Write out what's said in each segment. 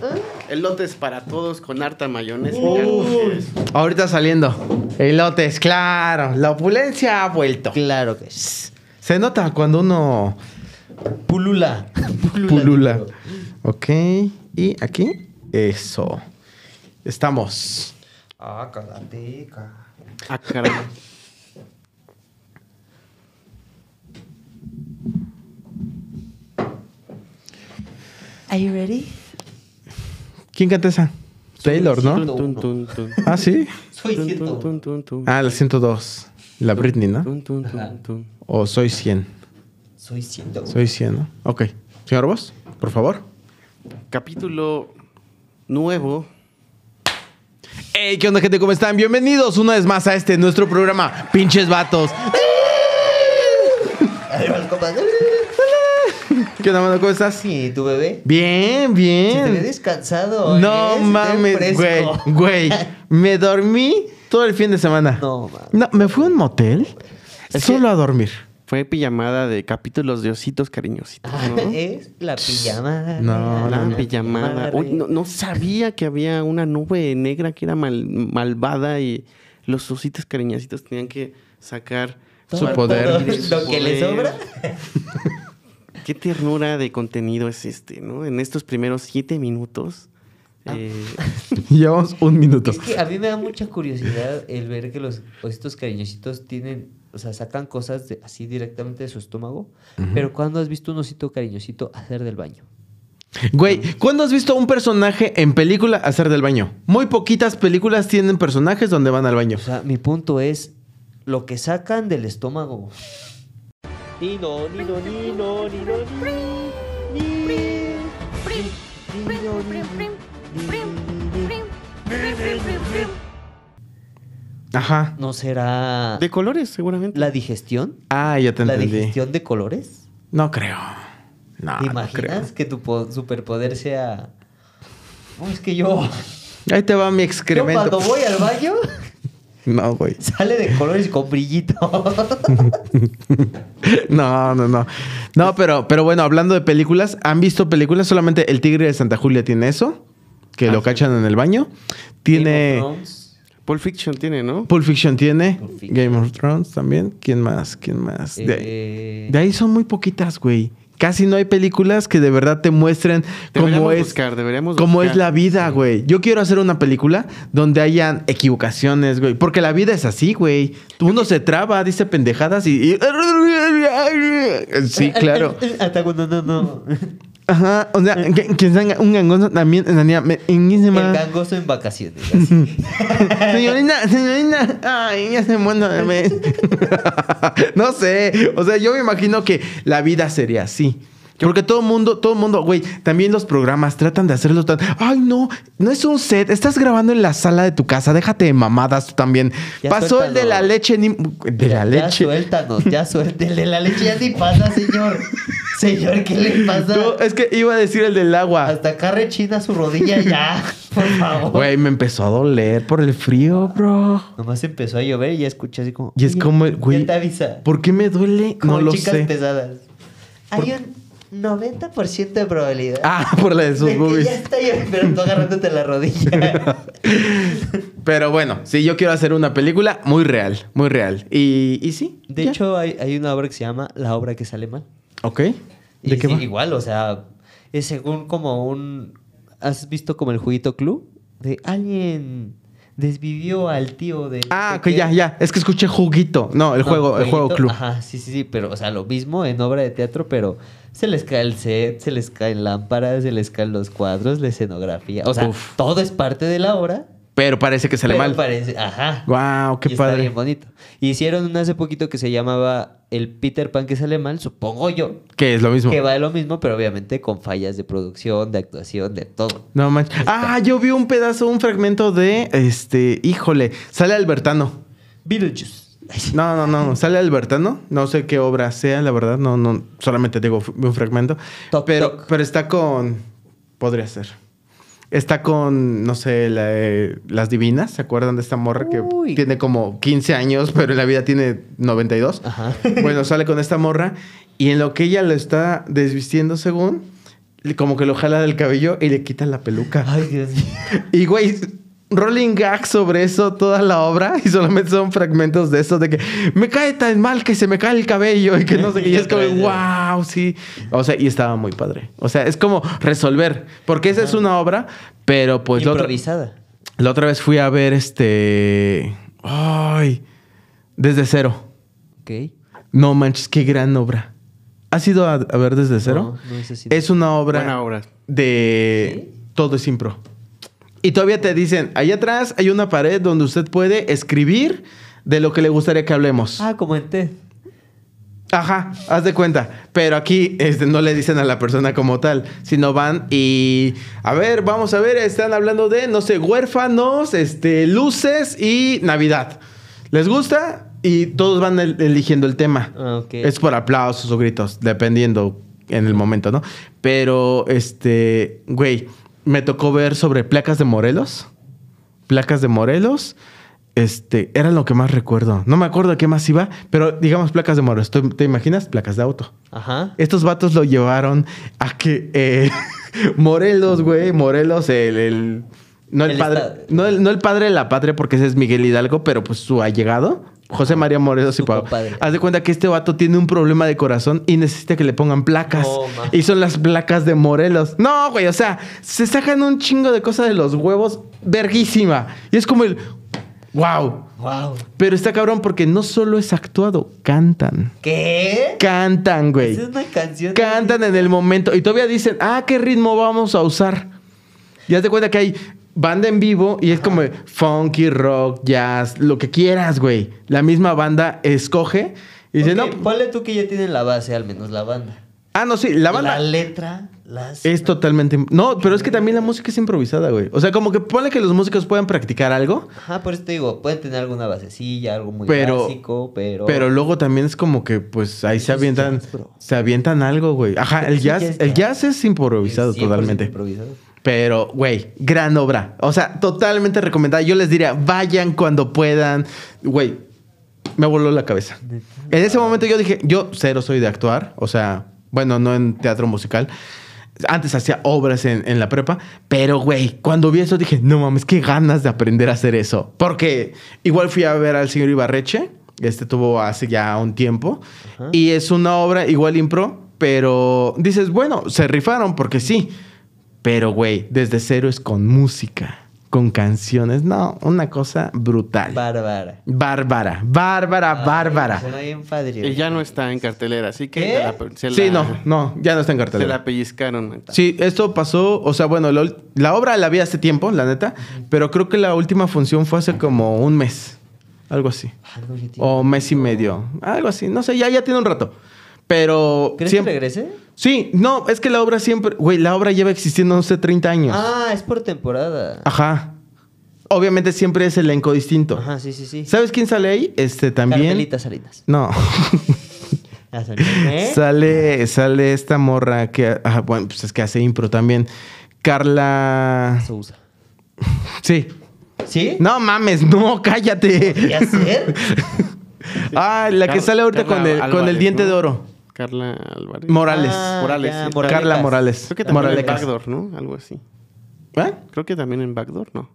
¿Eh? El Elotes para todos con harta mayonesa. Ahorita saliendo. El Elotes, claro. La opulencia ha vuelto. Claro que sí. Se nota cuando uno. Pulula. Pulula. Ok. Y aquí. Eso. Estamos. Ah, calateca. Ah, Are you ready? ¿Quién canta esa? Taylor, ¿no? ah, sí. Soy 100. Ah, la 102. La Britney, ¿no? O soy 100. Soy 100. Soy 100, ¿no? Ok. Señor Vos, por favor. Capítulo nuevo. ¡Ey! ¿qué onda, gente? ¿Cómo están? Bienvenidos una vez más a este nuestro programa, Pinches Vatos. ¿Qué onda, mano? ¿Cómo estás? Sí, tu bebé? Bien, bien. Se te ve descansado. ¿Eh? No mames, güey. Güey, me dormí todo el fin de semana. No mames. No, me fui a un motel solo a dormir. Fue pijamada de capítulos de ositos cariñositos. Ah, ¿no? es la pijamada. No, la no, pijamada. no, sabía que había una nube negra que era malvada y los ositos cariñositos tenían que sacar su poder. poder. Lo que le sobra. qué ternura de contenido es este, ¿no? En estos primeros siete minutos. Ah. Eh, Llevamos un minuto. Es que a mí me da mucha curiosidad el ver que los ositos cariñositos tienen, o sea, sacan cosas así directamente de su estómago. Pero ¿cuándo has visto un osito cariñosito hacer del baño? Güey, ¿cuándo has visto un personaje en película hacer del baño? Muy poquitas películas tienen personajes donde van al baño. O sea, mi punto es lo que sacan del estómago. Ajá. ¿No será. De colores, seguramente. ¿La digestión? Ah, ya te entendí. ¿La digestión de colores? No creo. No, ¿Te imaginas que tu superpoder sea. Oh, es que yo. Ahí te va mi excremento. Yo cuando voy al baño. No, güey. Sale de colores con brillito. no, no, no. No, pero, pero bueno, hablando de películas, ¿han visto películas? Solamente El Tigre de Santa Julia tiene eso, que lo ah, cachan en el baño. Tiene. Pulp Fiction tiene, ¿no? Pulp Fiction tiene. Game of Thrones también. ¿Quién más? ¿Quién más? De, ahí, eh, de, ahí son muy poquitas, güey casi no hay películas que de verdad te muestren cómo es, cómo es la vida, güey. Yo quiero hacer una película donde hayan equivocaciones, güey. Porque la vida es así, güey. Uno se traba, dice pendejadas y... Sí, claro. Hasta cuando no. Ajá, o sea, que, que un gangoso también en El gangoso en vacaciones. Así. señorina, señorina, ay, ya se muero de no sé, o sea, yo me imagino que la vida sería así. Porque todo mundo, todo mundo, güey, también los programas tratan de hacerlo tan. Ay, no, no es un set. Estás grabando en la sala de tu casa. Déjate de mamadas tú también. Pasó el de la leche. De la leche. Ya suéltanos, ya suéltanos. El de la leche ya sí pasa, señor. señor, ¿qué le pasa? es que iba a decir el del agua. Hasta acá rechina su rodilla ya. Por favor. Güey, me empezó a doler por el frío, bro. Nomás empezó a llover y ya escuché así como. Y es como, güey. te avisa? ¿Por qué me duele? Como no lo chicas pesadas. Hay un 90% de probabilidad. Ah, por la de sus boobies. Pero ya agarrándote la rodilla. Pero bueno, sí, yo quiero hacer una película muy real, muy real. Y, y sí. De hecho, hay, una obra que se llama La obra que sale mal. Ok. ¿De Igual, o sea, es según como un. ¿Has visto como el juguito club? De alguien desvivió al tío de. Ah, que ya, ya. Es que escuché juguito. No, el juego, el juego club. Ajá, sí, sí, sí. Pero, o sea, lo mismo en obra de teatro, pero se les cae el set, se les caen lámparas, se les caen los cuadros, la escenografía. O sea, todo es parte de la obra. Pero parece que sale mal. Parece, ajá. Wow, qué padre. Está bien bonito. Hicieron un hace poquito que se llamaba El Peter Pan que sale mal, supongo yo. Que es lo mismo. Que va de lo mismo, pero obviamente con fallas de producción, de actuación, de todo. No manches. Ah, yo vi un pedazo, un fragmento de este, híjole, sale Albertano. Beetlejuice. No, no, no. Sale Albertano. No sé qué obra sea, la verdad. No, no. Solamente digo un fragmento. pero, pero está con. Podría ser. Está con, no sé, las divinas. ¿Se acuerdan de esta morra que tiene como 15 años, pero en la vida tiene 92? Ajá. Bueno, sale con esta morra y en lo que ella lo está desvistiendo, según, como que lo jala del cabello y le quita la peluca. Ay, Dios mío. Y güey, rolling gag sobre eso toda la obra y solamente son fragmentos de eso de que me cae tan mal que se me cae el cabello y que no sé qué. Y es como, wow, sí. O sea, y estaba muy padre. O sea, es como resolver, porque esa es una obra, pero pues... La otra, vez fui a ver este... Ay, desde cero. Ok. No manches, qué gran obra. ha sido a, ver desde cero? es, una obra, de... Todo es impro. Y todavía te dicen, allá atrás hay una pared donde usted puede escribir de lo que le gustaría que hablemos. Ah, como en té. Ajá, haz de cuenta. Pero aquí este, no le dicen a la persona como tal, sino van y. A ver, vamos a ver, están hablando de, no sé, huérfanos, este, luces y Navidad. ¿Les gusta? Y todos van eligiendo el tema. Ah, es por aplausos o gritos, dependiendo en el momento, ¿no? Pero, este, güey, me tocó ver sobre placas de Morelos. Placas de Morelos. Este, era lo que más recuerdo. No me acuerdo a qué más iba, pero digamos placas de Morelos. ¿Te imaginas? Placas de auto. Ajá. Estos vatos lo llevaron a que eh, Morelos, güey, Morelos, el, no el, padre, no el, no el, padre de la patria, porque ese es Miguel Hidalgo, pero pues su allegado, José María Morelos y Pau. Haz de cuenta que este vato tiene un problema de corazón y necesita que le pongan placas. y son las placas de Morelos. No, güey, o sea, se sacan un chingo de cosas de los huevos, verguísima. Y es como el, wow. Wow. Pero está cabrón porque no solo es actuado, cantan. ¿Qué? Cantan, güey. es una canción. Cantan en el momento y todavía dicen, ah, ¿qué ritmo vamos a usar? Y haz de cuenta que hay banda en vivo y es como funky, rock, jazz, lo que quieras, güey. La misma banda escoge y dice, no. Ponle tú que ya tienen la base, al menos la banda. Ah, no, sí, la banda. La letra. Las... Es totalmente. No, pero es que también la música es improvisada, güey. O sea, como que ponle que los músicos puedan practicar algo. Ajá, por eso te digo, pueden tener alguna basecilla, algo muy pero, básico, pero. Pero luego también es como que, pues ahí se avientan. se avientan algo, güey. Ajá, el jazz, el jazz es improvisado totalmente. Improvisado. Pero, güey, gran obra. O sea, totalmente recomendada. Yo les diría, vayan cuando puedan. Güey, me voló la cabeza. En ese momento yo dije, yo cero soy de actuar. O sea, bueno, no en teatro musical. Antes hacía obras en, la prepa, pero güey, cuando vi eso dije, no mames, qué ganas de aprender a hacer eso. Porque igual fui a ver al señor Ibarreche, este tuvo hace ya un tiempo, y es una obra igual impro, pero dices, bueno, se rifaron porque sí. Pero, güey, desde cero es con música, con canciones. No, una cosa brutal. Bárbara. Bárbara, bárbara, bárbara. Y ya no está en cartelera, así que... sí, no, no, ya no está en cartelera. Se la pellizcaron. Sí, esto pasó, o sea, bueno, la, obra la vi hace tiempo, la neta, pero creo que la última función fue hace como un mes. Algo así. Algo o mes y medio. Algo así. No sé, ya, ya tiene un rato. Pero. ¿Crees siempre... que regrese? Sí, no, es que la obra siempre. Güey, la obra lleva existiendo, no sé, 30 años. Ah, es por temporada. Ajá. Obviamente siempre es elenco distinto. Ajá, sí, sí, sí. ¿Sabes quién sale ahí? Este también. Carmelita Salinas. No. ¿eh? Sale, sale esta morra que. Ah, bueno, pues es que hace impro también. Carla. Sí. ¿Sí? No mames, no, cállate. ¿Qué hacer? Ah, la que sale ahorita con el, diente de oro. Carla Álvarez. Morales. Ah, Morales. Carla Morales. Creo que también en Backdoor, ¿no? Algo así. ¿Eh? Creo que también en Backdoor, ¿no?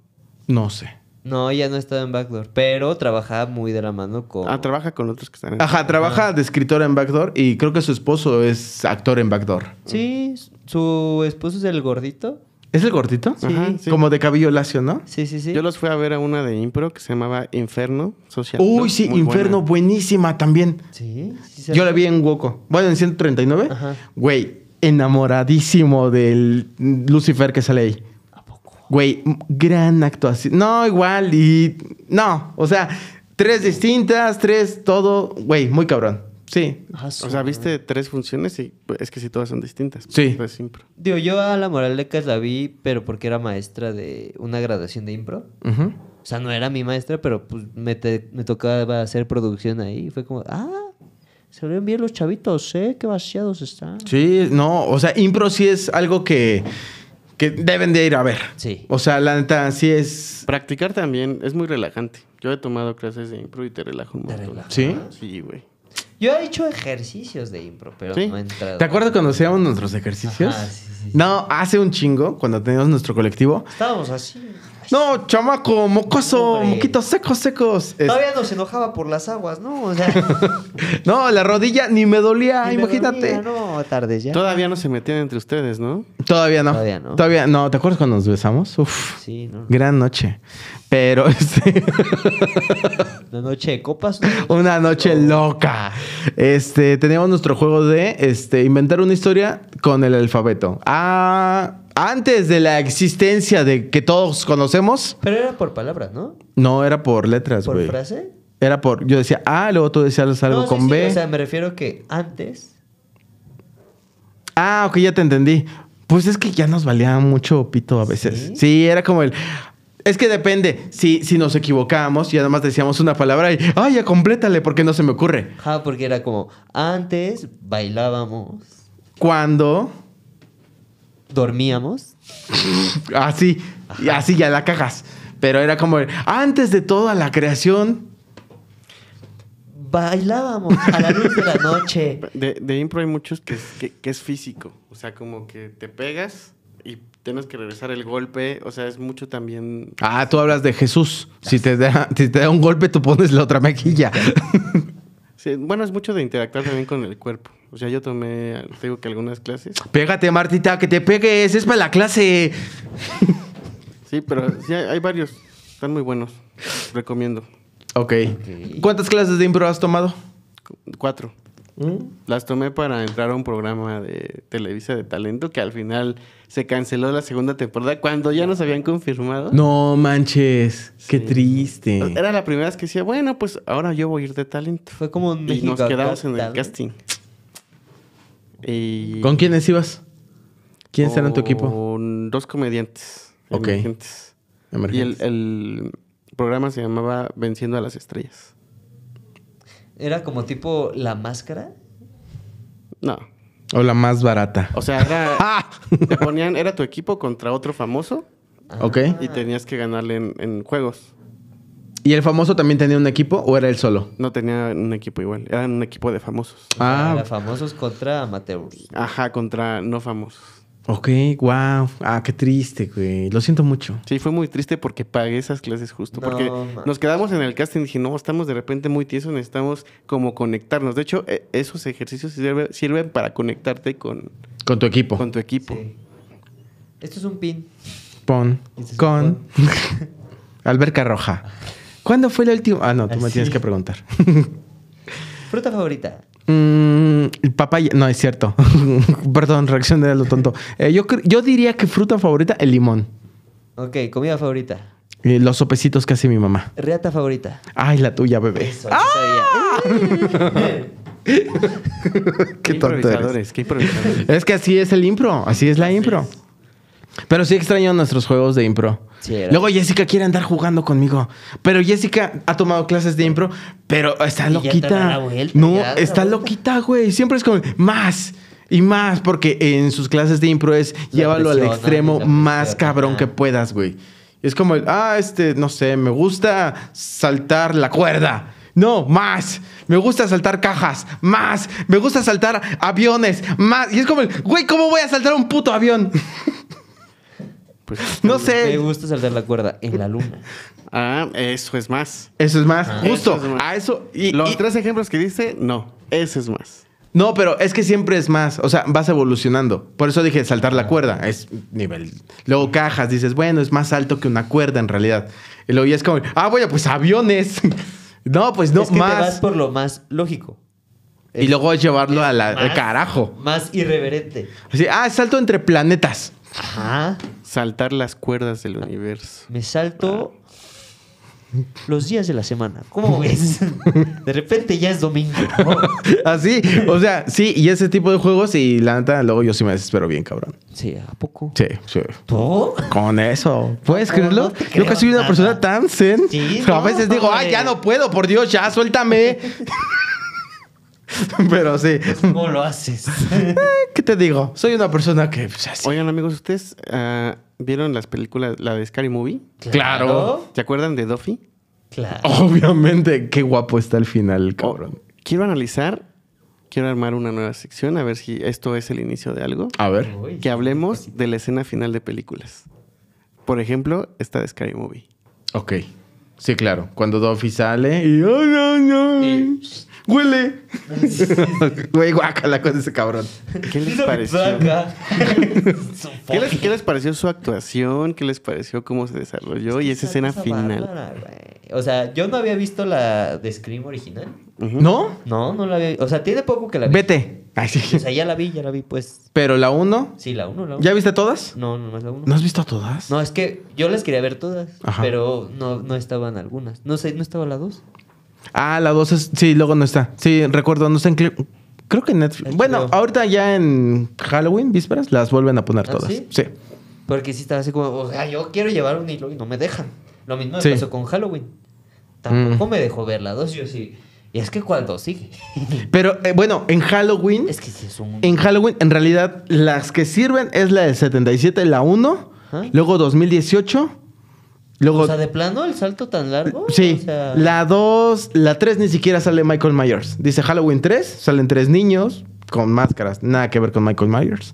No sé. No, ella no estaba en Backdoor, pero trabaja muy de la mano con... Ah, trabaja con otros que están en Ajá, trabaja de escritora en Backdoor y creo que su esposo es actor en Backdoor. Sí, su esposo es el gordito. ¿Es el gordito? Sí, Como de cabello lacio, ¿no? Sí, sí, sí. Yo los fui a ver a una de impro que se llamaba Inferno Social. Uy, sí, Inferno, buenísima también. Sí. sí Yo la vi en Woco. Bueno, en 139. Ajá. Güey, enamoradísimo del Lucifer que sale ahí. ¿A poco? Güey, gran actuación. No, igual y... No, o sea, tres distintas, tres todo. Güey, muy cabrón. Sí. Ah, o sea, viste tres funciones y pues, es que sí, todas son distintas. Sí. impro. Digo, yo a la Moralecas la vi, pero porque era maestra de una graduación de impro. O sea, no era mi maestra, pero pues me, tocaba hacer producción ahí. Y fue como, ah, se ven bien los chavitos, ¿eh? Qué vaciados están. Sí, no, o sea, impro sí es algo que, que deben de ir a ver. Sí. O sea, la neta, sí es... Practicar también es muy relajante. Yo he tomado clases de impro y te relajo un montón. ¿Sí? Sí, güey. Yo he hecho ejercicios de impro, pero no he entrado. ¿Te acuerdas cuando hacíamos nuestros ejercicios? no, hace un chingo, cuando teníamos nuestro colectivo. Estábamos así. No, chamaco, mocoso, moquitos secos, secos. Todavía no se enojaba por las aguas, ¿no? No, la rodilla ni me dolía, imagínate. no, tarde, ya. Todavía no se metían entre ustedes, ¿no? Todavía no. Todavía no. Todavía no. ¿Te acuerdas cuando nos besamos? Uf. Sí, no. Gran noche. Pero este, Una noche de copas. una noche loca. Este, teníamos nuestro juego de este, inventar una historia con el alfabeto. Ah antes de la existencia de que todos conocemos. Pero era por palabras, ¿no? No, era por letras, güey. ¿Por frase? Era por. Yo decía A, ah", luego tú decías algo con B. o sea, me refiero que antes. Ah, ok, ya te entendí. Pues es que ya nos valía mucho pito a veces. Sí, era como el. Es que depende. Si, si nos equivocábamos y además decíamos una palabra y, ay, ya complétale porque no se me ocurre. Ah, porque era como, antes bailábamos. Cuando dormíamos. así, Y así ya la cajas. Pero era como, antes de toda la creación... Bailábamos a la luz de la noche. De, impro hay muchos que es, físico. O sea, como que te pegas y tienes que regresar el golpe. O sea, es mucho también. Ah, tú hablas de Jesús. Si te, da, te da un golpe, tú pones la otra mejilla bueno, es mucho de interactuar también con el cuerpo. O sea, yo tomé, te que algunas clases. Pégate, Martita, que te pegues, es para la clase. Sí, pero sí, hay varios. Están muy buenos. Recomiendo. Ok. ¿Cuántas clases de impro has tomado? Cuatro. Mm. Las tomé para entrar a un programa de Televisa de talento que al final se canceló la segunda temporada cuando ya nos habían confirmado. No manches, qué triste. Era la primera vez que decía, bueno, pues ahora yo voy a ir de talento. Fue como Y nos quedamos en el casting. Y... ¿Con quiénes ibas? ¿Quiénes eran tu equipo? Con dos comediantes ok emergentes. Y el programa se llamaba Venciendo a las Estrellas. ¿Era como tipo la máscara? No. O la más barata. O sea, era. te ponían, era tu equipo contra otro famoso. Ah. Ok. Y tenías que ganarle en, en, juegos. ¿Y el famoso también tenía un equipo o era él solo? No tenía un equipo igual. Era un equipo de famosos. Ah. Era famosos contra amateurs. Ajá, contra no famosos. Ok, wow. Ah, qué triste, güey. Lo siento mucho. Sí, fue muy triste porque pagué esas clases justo. porque nos quedamos en el casting y dije, no, estamos de repente muy tiesos, necesitamos como conectarnos. De hecho, e, esos ejercicios sirven, para conectarte con... Con tu equipo. Con tu equipo. Esto es un pin. Pon. Este con... Alberca roja. ¿Cuándo fue la última...? Ah, no, tú me ah, tienes que preguntar. ¿Fruta favorita? Mm, papaya, no es cierto. Perdón, reacción de lo tonto. Eh, yo, yo diría que fruta favorita, el limón. Ok, comida favorita. Eh, los sopecitos que hace mi mamá. Reata favorita. Ay, la tuya, bebé. qué qué Es que así es el impro, así es la impro. Pero sí extraño nuestros juegos de impro. Luego Jessica quiere andar jugando conmigo. Pero Jessica ha tomado clases de impro, pero está loquita. no, está loquita, güey. Siempre es como más. Y más porque en sus clases de impro es llévalo al extremo más cabrón que puedas, güey. Es como el, ah, este, no sé, me gusta saltar la cuerda. No, más. Me gusta saltar cajas. Más. Me gusta saltar aviones. Más. Y es como el, güey, ¿cómo voy a saltar un puto avión? Pues, no sé. Me gusta saltar la cuerda en la luna. Ah, eso es más. Eso es más. Ah, justo. A eso. Y, Los tres ejemplos que dice, no. eso es más. No, pero es que siempre es más. O sea, vas evolucionando. Por eso dije saltar la cuerda. Es nivel. Luego cajas, dices, bueno, es más alto que una cuerda en realidad. Y luego ya es como, ah, bueno, pues aviones. no, pues no, es que más. Te vas por lo más lógico. Y luego llevarlo al carajo. Más irreverente. ah, salto entre planetas. Ajá. Saltar las cuerdas del universo. Me salto los días de la semana. ¿Cómo ves? De repente ya es domingo. Así, ah, o sea, sí, y ese tipo de juegos y la neta, luego yo sí me desespero bien, cabrón. Sí, ¿a poco? Sí, sí. ¿Tú? Con eso. ¿Puedes creerlo? yo casi soy una persona tan zen. a veces digo, ay, ya no puedo, por Dios, ya, suéltame. Pero sí. Pues, ¿Cómo lo haces? Eh, ¿Qué te digo? Soy una persona que. Pues, Oigan, amigos, ¿ustedes ah, vieron las películas, la de Scary Movie? Claro. ¿Se acuerdan de Duffy? Claro. Obviamente, qué guapo está el final, oh, cabrón. quiero analizar, quiero armar una nueva sección, a ver si esto es el inicio de algo. A ver. que hablemos de la escena final de películas. Por ejemplo, esta de Scary Movie. Ok. Sí, claro. Cuando Duffy sale y. Y huele. Güey, guácala con ese cabrón. ¿Qué les pareció? ¿Qué les, pareció su actuación? ¿Qué les pareció cómo se desarrolló? y esa escena final. o sea, yo no había visto la de Scream original. ¿No? No, no la había O sea, tiene poco que la vi. Vete. O sea, ya la vi, ya la vi, pues. Pero la 1. Sí, la 1, ¿Ya viste todas? No, no es la 1. ¿No has visto todas? No, es que yo las quería ver todas, Ajá. pero no, no estaban algunas. No sé, ¿no estaba la 2? Ah, la 2 es. Sí, luego no está. Sí, recuerdo, no está en. Creo que en Netflix. Bueno, ahorita ya en Halloween, vísperas, las vuelven a poner ¿Ah, todas. ¿sí? Porque si estaba así como, o sea, yo quiero llevar un hilo y no me dejan. Lo mismo me pasó con Halloween. Tampoco mm. me dejó ver la 2, yo sí. Y es que cuando sigue. Pero eh, bueno, en Halloween. Es que sí es En Halloween, en realidad, las que sirven es la del 77, la 1, luego 2018 o sea, de plano, el salto tan largo. Sí. La 2, la 3 ni siquiera sale Michael Myers. Dice Halloween 3, salen tres niños con máscaras. Nada que ver con Michael Myers.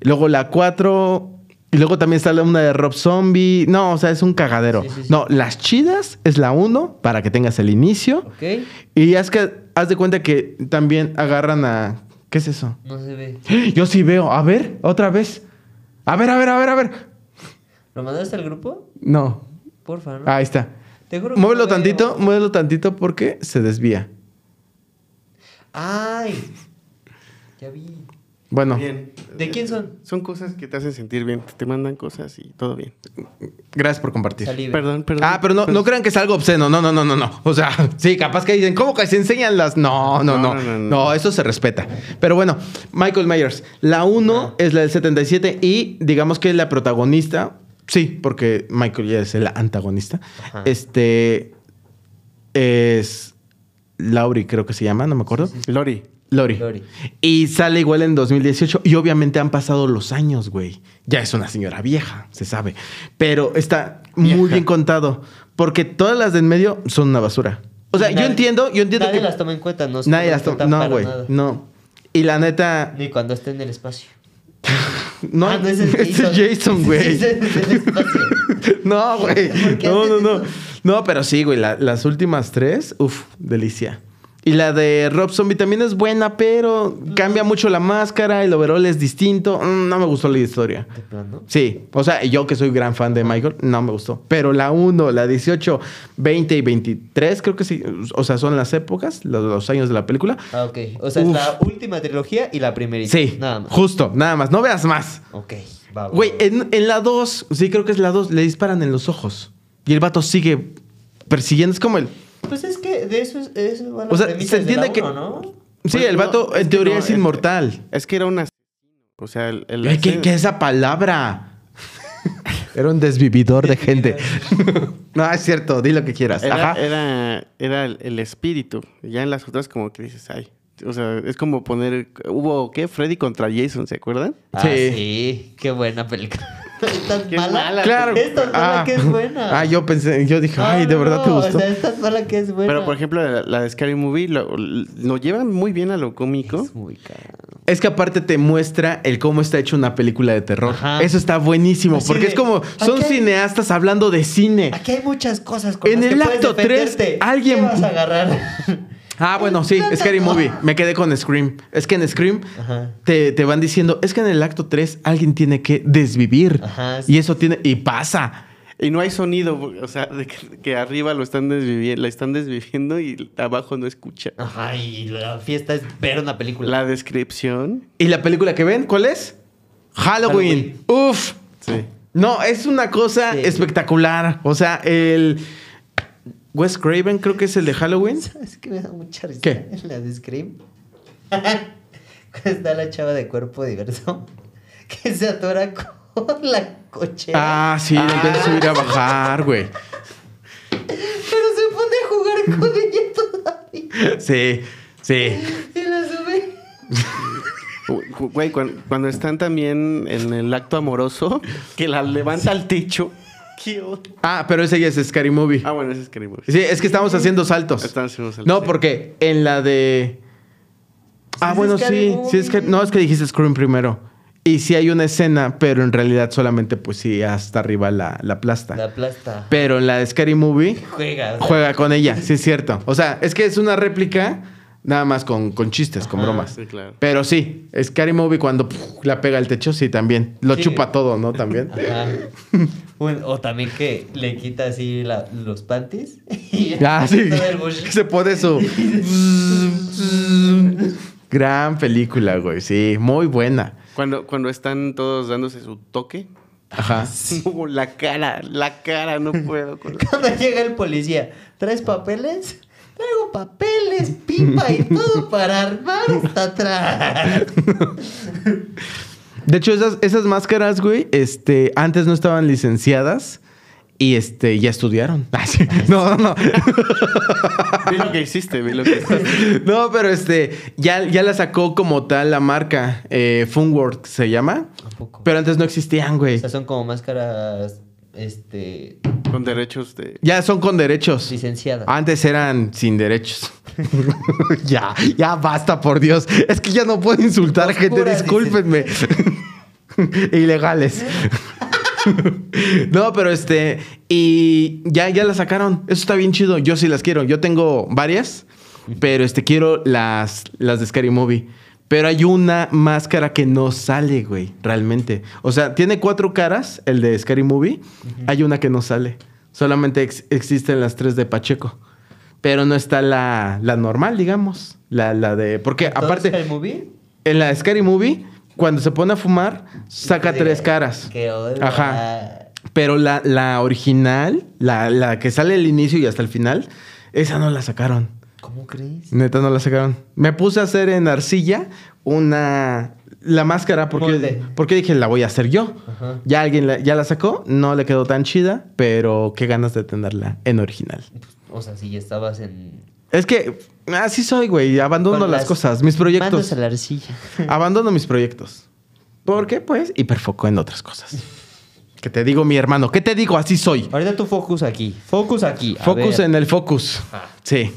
Luego la 4. Y luego también sale una de Rob Zombie. No, o sea, es un cagadero. No, las chidas es la 1 para que tengas el inicio. Ok. Y es que, haz de cuenta que también agarran a. ¿Qué es eso? No se ve. Yo sí veo. A ver, otra vez. A ver, a ver, a ver, a ver. ¿Lo mandaste al grupo? No. Por favor. Ahí está. Te muévelo tantito, muévelo tantito porque se desvía. ¡Ay! Ya vi. Bueno. ¿De quién son? Son cosas que te hacen sentir bien. Te mandan cosas y todo bien. Gracias por compartir. Perdón, perdón. Ah, pero no, no crean que es algo obsceno. No, no, no, no, no. O sea, sí, capaz que dicen, ¿cómo que se enseñan las? No, no, no. No, no, no eso se respeta. Pero bueno, Michael Myers. La 1 es la del 77 y digamos que la protagonista Sí, porque Michael ya es el antagonista. Este es Laurie, creo que se llama, no me acuerdo. Lori. Lori. Y sale igual en 2018. Y obviamente han pasado los años, güey. Ya es una señora vieja, se sabe. Pero está muy bien contado. Porque todas las de en medio son una basura. O sea, yo entiendo, yo entiendo. Nadie las toma en cuenta, no. Nadie las toma. No, güey. No. Y la neta. Ni cuando esté en el espacio. No, ah, este es Jason. güey. Este no, güey. No, no, no. No, pero sí, güey. La, las últimas tres, uff, delicia. Y la de Rob Zombie también es buena, pero cambia mucho la máscara, el overall es distinto. Mm, no me gustó la historia. Sí, o sea, yo que soy gran fan de Michael, no me gustó. Pero la 1, la 18, 20 y 23, creo que sí. O sea, son las épocas, los, años de la película. Ah, ok. O sea, es la última trilogía y la primera. Sí, nada más. justo, nada más. No veas más. Ok, va. Güey, en, en la 2, sí creo que es la 2, le disparan en los ojos. Y el vato sigue persiguiendo. Es como el... Pues es que de eso es, o sea, se entiende que Sí, pues el vato en teoría es inmortal. Es, que era una... o sea, el, ¿Qué, es esa palabra? Era un desvividor de gente. no, es cierto, di lo que quieras. Era, Ajá. era, el, espíritu. Ya en las otras, como que dices, ay. O sea, es como poner. Hubo, ¿qué? Freddy contra Jason, ¿se acuerdan? Ah, sí. Qué buena película es mala. Claro. Ah. Es que es buena. Ah, yo pensé, yo dije, ay, de ah, verdad te gustó. que es buena. Pero por ejemplo, la, de Scary Movie lo, llevan muy bien a lo cómico. Es muy caro. Es que aparte te muestra el cómo está hecha una película de terror. Eso está buenísimo, porque es como son cineastas hablando de cine. Aquí hay muchas cosas En el acto 3 alguien ¿Qué a agarrar? Ah, bueno, sí, Scary Movie. Me quedé con Scream. Es que en Scream te, van diciendo, es que en el acto 3 alguien tiene que desvivir. Y eso tiene, y pasa. Y no hay sonido, o sea, que, arriba lo están desviviendo, la están desviviendo y abajo no escucha. Ajá, y la fiesta es ver una película. La descripción. ¿Y la película que ven? ¿Cuál es? Halloween. Uf. Sí. No, es una cosa espectacular. O sea, el Wes Craven creo que es el de Halloween. Es que me da mucha risa? ¿Qué? La de Scream. Está la chava de cuerpo diverso que se atora con la cochera. Ah, sí, ah. en de subir a bajar, güey. Pero se pone a jugar con ella todavía. Sí, sí. Y la sube. Güey, cuando están también en el acto amoroso, que la levanta al techo Ah, pero ese ya es Scary Movie. Ah, bueno, ese es Scary Movie. Sí, es que estamos haciendo saltos. Estamos haciendo saltos. No, porque en la de. Ah, bueno, sí. es que... No, es que dijiste Scream primero. Y sí hay una escena, pero en realidad solamente, pues sí, hasta arriba la, la plasta. La plasta. Pero en la de Scary Movie. Juega. Juega con ella, sí es cierto. O sea, es que es una réplica Nada más con, chistes, con bromas. Sí, claro. Pero sí, Scary Movie cuando la pega el techo, sí, también. Lo chupa todo, ¿no? También. Ajá. o también que le quita así los panties. ah, sí. Se pone su... Gran película, güey. Sí, muy buena. Cuando, cuando están todos dándose su toque. Ajá. Uh, la cara, la cara, no puedo. Cuando llega el policía, tres papeles? Traigo papeles, pipa y todo para armar hasta atrás. De hecho, esas, máscaras, güey, este, antes no estaban licenciadas. Y este, ya estudiaron. No, no, no. vi lo que existe, vi lo que está. No, pero este, ya, ya la sacó como tal la marca. Eh, Funwork se llama. Pero antes no existían, güey. O sea, son como máscaras este... Con derechos de... Ya son con derechos. licenciados Antes eran sin derechos. ya, ya basta, por Dios. Es que ya no puedo insultar gente, discúlpenme. Ilegales. no, pero este... Y ya, ya la sacaron. Eso está bien chido. Yo sí las quiero. Yo tengo varias. Pero este, quiero las, las de Scary Movie. Pero hay una máscara que no sale, güey, realmente. O sea, tiene cuatro caras, el de Scary Movie. Hay una que no sale. Solamente existen las tres de Pacheco. Pero no está la, normal, digamos. La, la de. Porque aparte. ¿Scary Movie? En la Scary Movie, cuando se pone a fumar, saca tres caras. Ajá. Ah. Pero la, la original, la, la que sale al inicio y hasta el final, esa no la sacaron. ¿Cómo crees? Neta, no la sacaron. Me puse a hacer en arcilla una. La máscara, porque, porque dije, la voy a hacer yo. Ya alguien la, ya la sacó, no le quedó tan chida, pero qué ganas de tenerla en original. O sea, si ya estabas en. Es que así soy, güey. Abandono las, cosas, mis proyectos. la arcilla. Abandono mis proyectos. ¿Por qué? pues, hiperfoco en otras cosas. ¿Qué te digo, mi hermano? ¿Qué te digo? Así soy. Ahorita tu focus aquí. Focus aquí. focus en el focus. Sí.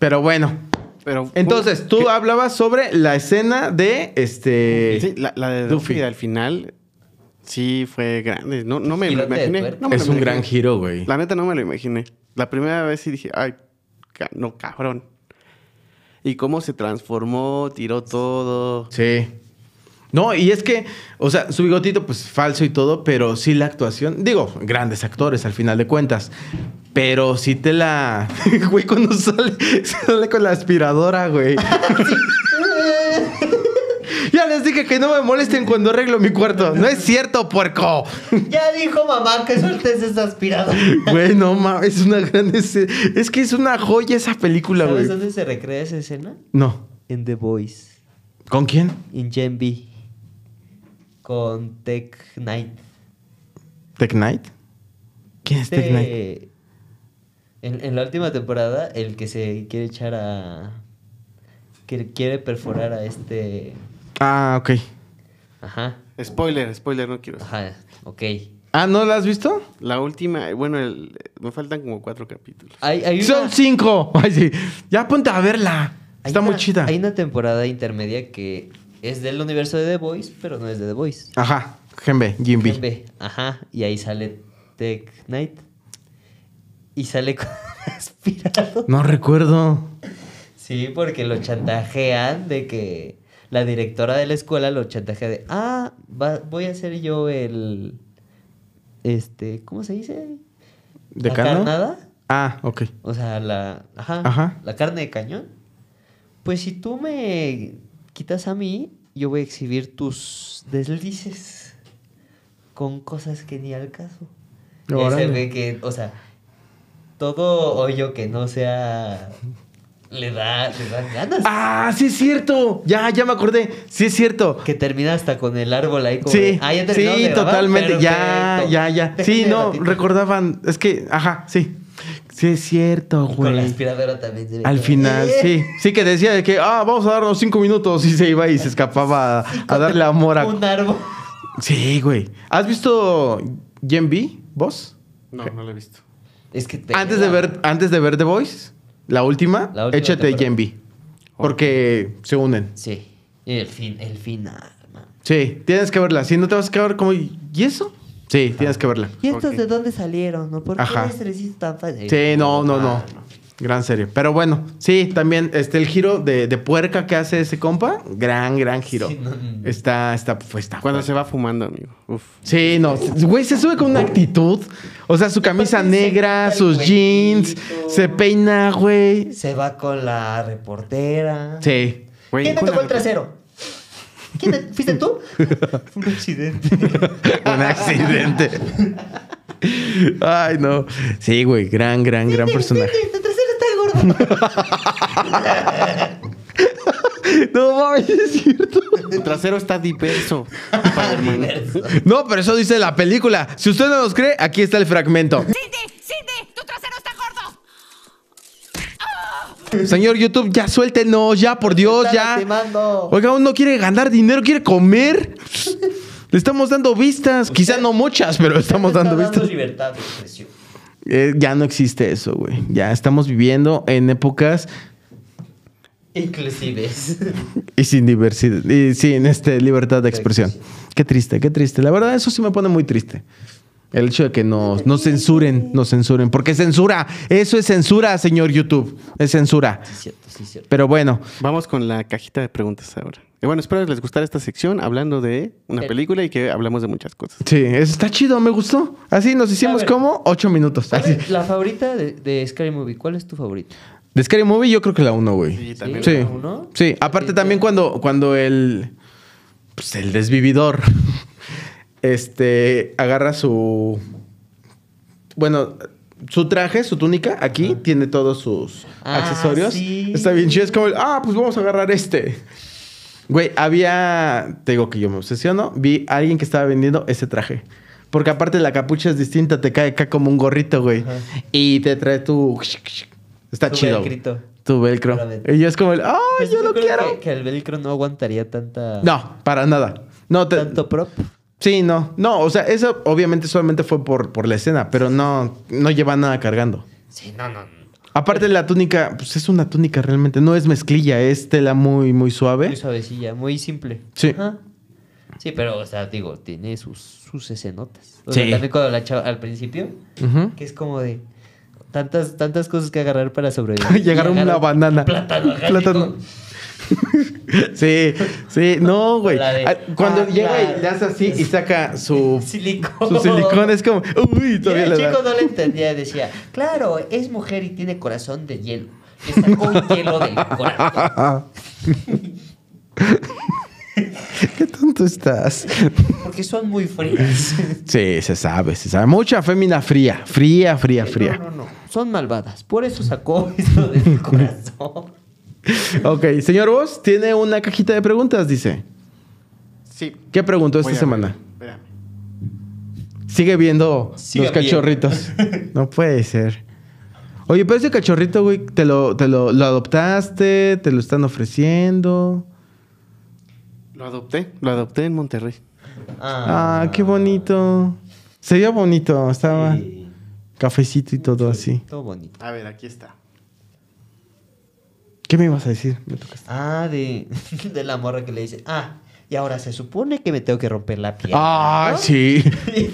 Pero bueno. Pero, Entonces, tú hablabas sobre la escena de este. Sí, la, de Duffy. al final. Sí, fue grande. No, no me lo imaginé. es un gran giro, güey. La neta no me lo imaginé. La primera vez sí dije, ay, no, cabrón. Y cómo se transformó, tiró todo. Sí. No, y es que, o sea, su bigotito, pues falso y todo, pero sí la actuación. Digo, grandes actores al final de cuentas. Pero sí te la. güey, cuando sale, sale con la aspiradora, güey. ya les dije que no me molesten cuando arreglo mi cuarto. No es cierto, puerco. ya dijo mamá que sueltes esa aspiradora. Güey, no mames, es una gran. Es que es una joya esa película, güey. ¿Sabes dónde se recrea esa escena? No. En The Voice. ¿Con quién? En Gen B con Tech Knight. ¿Tech Knight? ¿Quién es Tech Knight? Este, en, la última temporada, el que se quiere echar a. que quiere perforar a este. Ah, ok. Ajá. Spoiler, spoiler, no quiero. Ajá, ok. Ah, ¿no la has visto? La última, bueno, me faltan como cuatro capítulos. Hay, Son cinco. Ay, sí. Ya ponte a verla. Está muy chida. Hay una temporada intermedia que es del universo de The Voice, pero no es de The Voice. Ajá, Genbe, Gen B, ajá. Y ahí sale Tech Knight. Y sale con No recuerdo. Sí, porque lo chantajean de que la directora de la escuela lo chantajea de, ah, voy a ser yo el, este, ¿cómo se dice? ¿De Ah, ok. O sea, la, ajá, ajá, la carne de cañón. Pues si tú me quitas a mí, yo voy a exhibir tus deslices con cosas que ni al caso. se ve que, o sea, todo hoyo que no sea le da, le da ganas. Ah, sí es cierto. Ya, ya me acordé. Sí es cierto. Que termina hasta con el árbol ahí como. Sí, ah, Sí, totalmente. ya, ya, ya, Sí, no, recordaban. Es que, ajá, sí. Sí, es cierto, güey. Con la aspiradora también. Al final, sí. Sí que decía que, ah, vamos a darnos cinco minutos y se iba y se escapaba a, darle amor a... Un árbol. Sí, güey. ¿Has visto Gen B, vos? No, no lo he visto. Es que antes, de ver, antes de ver The Voice, la última, échate Gen B. Porque se unen. Sí. el, fin, final. Sí, tienes que verla. Si no te vas a quedar como, ¿y eso? Sí, tienes que verla. ¿Y estos de dónde salieron? ¿no? ¿Por qué Ajá. Sí, ah, no, no, no. Gran serie. Pero bueno, sí, también este, el giro de, puerca que hace ese compa, gran, gran giro. Está, está, Cuando se va fumando, amigo. Uf. Sí, no. Güey, se sube con una actitud. O sea, su camisa negra, sus jeans, se peina, güey. Se va con la reportera. Sí. ¿Quién tocó el trasero? ¿Quién es? ¿Fuiste tú? un accidente. un accidente. Ay, no. Sí, güey, gran, gran, gran personaje. El trasero está gordo. No mames, es cierto. El trasero está Padre diverso. No, pero eso dice la película. Si usted no nos cree, aquí está el fragmento. Cindy, Cindy, tu trasero Señor YouTube, ya suéltenos, ya, por Dios, ya. Oiga, uno quiere ganar dinero, quiere comer. Le estamos dando vistas, quizá no muchas, pero estamos dando vistas. Dando libertad de expresión. Eh, ya no existe eso, güey. Ya estamos viviendo en épocas inclusives y sin diversidad y sin este libertad de expresión. Qué triste, qué triste. La verdad eso sí me pone muy triste. El hecho de que nos, censuren, nos censuren. Porque censura, eso es censura, señor YouTube. Es censura. Sí, cierto, sí, cierto. Pero bueno. Vamos con la cajita de preguntas ahora. Y bueno, espero les gustara esta sección hablando de una película y que hablamos de muchas cosas. Sí, eso está chido, me gustó. Así nos hicimos como ocho minutos. La favorita de, de Scary Movie, ¿cuál es tu favorita? De Scary Movie yo creo que la uno, güey. Sí, también. la uno. sí. aparte también cuando, cuando el... Pues el desvividor este, agarra su... Bueno, su traje, su túnica, aquí tiene todos sus ah, accesorios. Está bien chido. Es como, el, ah, pues vamos a agarrar este. Güey, había, te digo que yo me obsesiono, vi a alguien que estaba vendiendo ese traje. Porque aparte la capucha es distinta, te cae acá como un gorrito, güey. Y te trae tu... Está chido. Tu velcro. Y yo es como el, ¡ay, pues yo lo quiero! Que, el velcro no aguantaría tanta... No, para nada. No, Tanto prop. Sí, no. No, o sea, eso obviamente solamente fue por, por la escena, pero no, no lleva nada cargando. Sí, no, no. Aparte la túnica, pues es una túnica realmente, no es mezclilla, es tela muy, muy suave. Muy suavecilla, muy simple. Sí. Sí, pero, o sea, digo, tiene sus, sus escenotas. sí. también cuando la al principio, que es como de tantas, tantas cosas que agarrar para sobrevivir. Llegaron una banana. Plátano. Plátano. sí, sí, no, güey. Ah, cuando llega y le hace así y saca su silicón. Su silicón es como, uy, todavía El chico no lo entendía, decía, claro, es mujer y tiene corazón de hielo. Le sacó un hielo del corazón. ¿Qué tonto estás? Porque son muy frías. Sí, se sabe, se sabe. Mucha fémina fría, fría, fría, fría. No, no, no. Son malvadas. Por eso sacó eso del corazón ok, señor Vos, tiene una cajita de preguntas, dice. Sí. ¿Qué preguntó esta semana? Sigue viendo los cachorritos. no puede ser. Oye, pero ese cachorrito, güey, te lo, adoptaste, te lo están ofreciendo. Lo adopté, lo adopté en Monterrey. Ah, ah qué bonito. Se bonito, estaba cafecito y todo así. Todo bonito. A ver, aquí está. ¿Qué me ibas a decir? Ah, de, la morra que le dice, ah, y ahora se supone que me tengo que romper la piel. Ah, sí. y,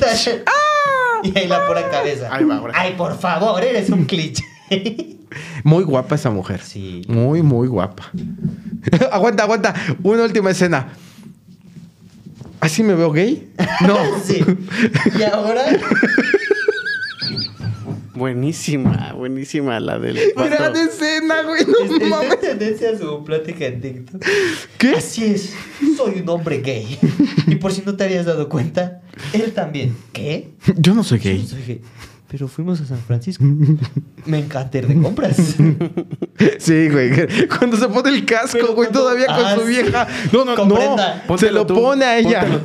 ¡Ah! y ahí la pura cabeza. Ay, Ay, por favor, eres un cliché. Muy guapa esa mujer. Sí. Muy, muy guapa. aguanta, aguanta. Una última escena. ¿Así me veo gay? No. sí. Y ahora Buenísima, buenísima la del. Gran escena, güey. No es, mames. tendencia su plática en TikTok. ¿Qué? Así es, soy un hombre gay. y por si no te habías dado cuenta, él también. ¿Qué? Yo no soy gay. Yo no soy gay. Pero fuimos a San Francisco. Me encanté de compras. Sí, güey. Cuando se pone el casco, güey, todavía con su vieja. No, no, no. se lo pone a ella.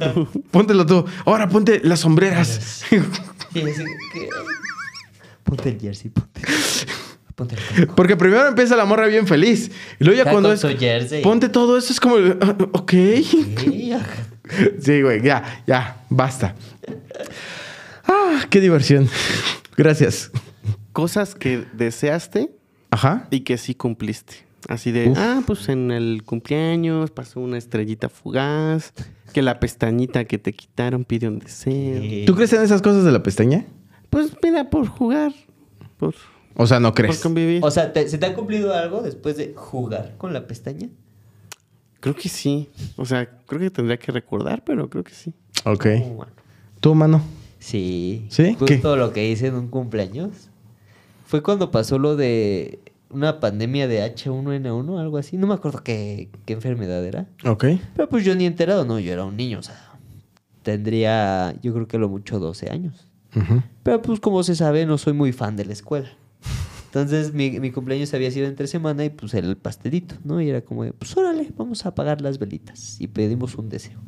Póntelo tú. Ahora ponte las sombreras. Sí, sí, ponte el jersey, ponte. el Porque primero empieza la morra bien feliz. Y luego ya cuando es. Ponte todo eso, es como. Ah, ah, ok. sí, güey, ya, ya, basta. Ah, qué diversión. Gracias. Cosas que deseaste Ajá. y que sí cumpliste. Así de, ah, pues en el cumpleaños pasó una estrellita fugaz, que la pestañita que te quitaron pide un deseo. ¿Tú crees en esas cosas de la pestaña? Pues mira, por jugar. o sea, no crees. O sea, ¿se te ha cumplido algo después de jugar con la pestaña? Creo que sí. O sea, creo que tendría que recordar, pero creo que sí. Ok. Oh, mano? Sí. ¿Sí? Justo lo que hice en un cumpleaños. Fue cuando pasó lo de una pandemia de H1N1, algo así. No me acuerdo qué, qué enfermedad era. Ok. Pero pues yo ni enterado, no, yo era un niño, o sea, tendría, yo creo que lo mucho 12 años. Pero pues como se sabe, no soy muy fan de la escuela. Entonces mi, mi, cumpleaños había sido entre semana y pues el pastelito, ¿no? Y era como, pues órale, vamos a apagar las velitas. Y pedimos un deseo.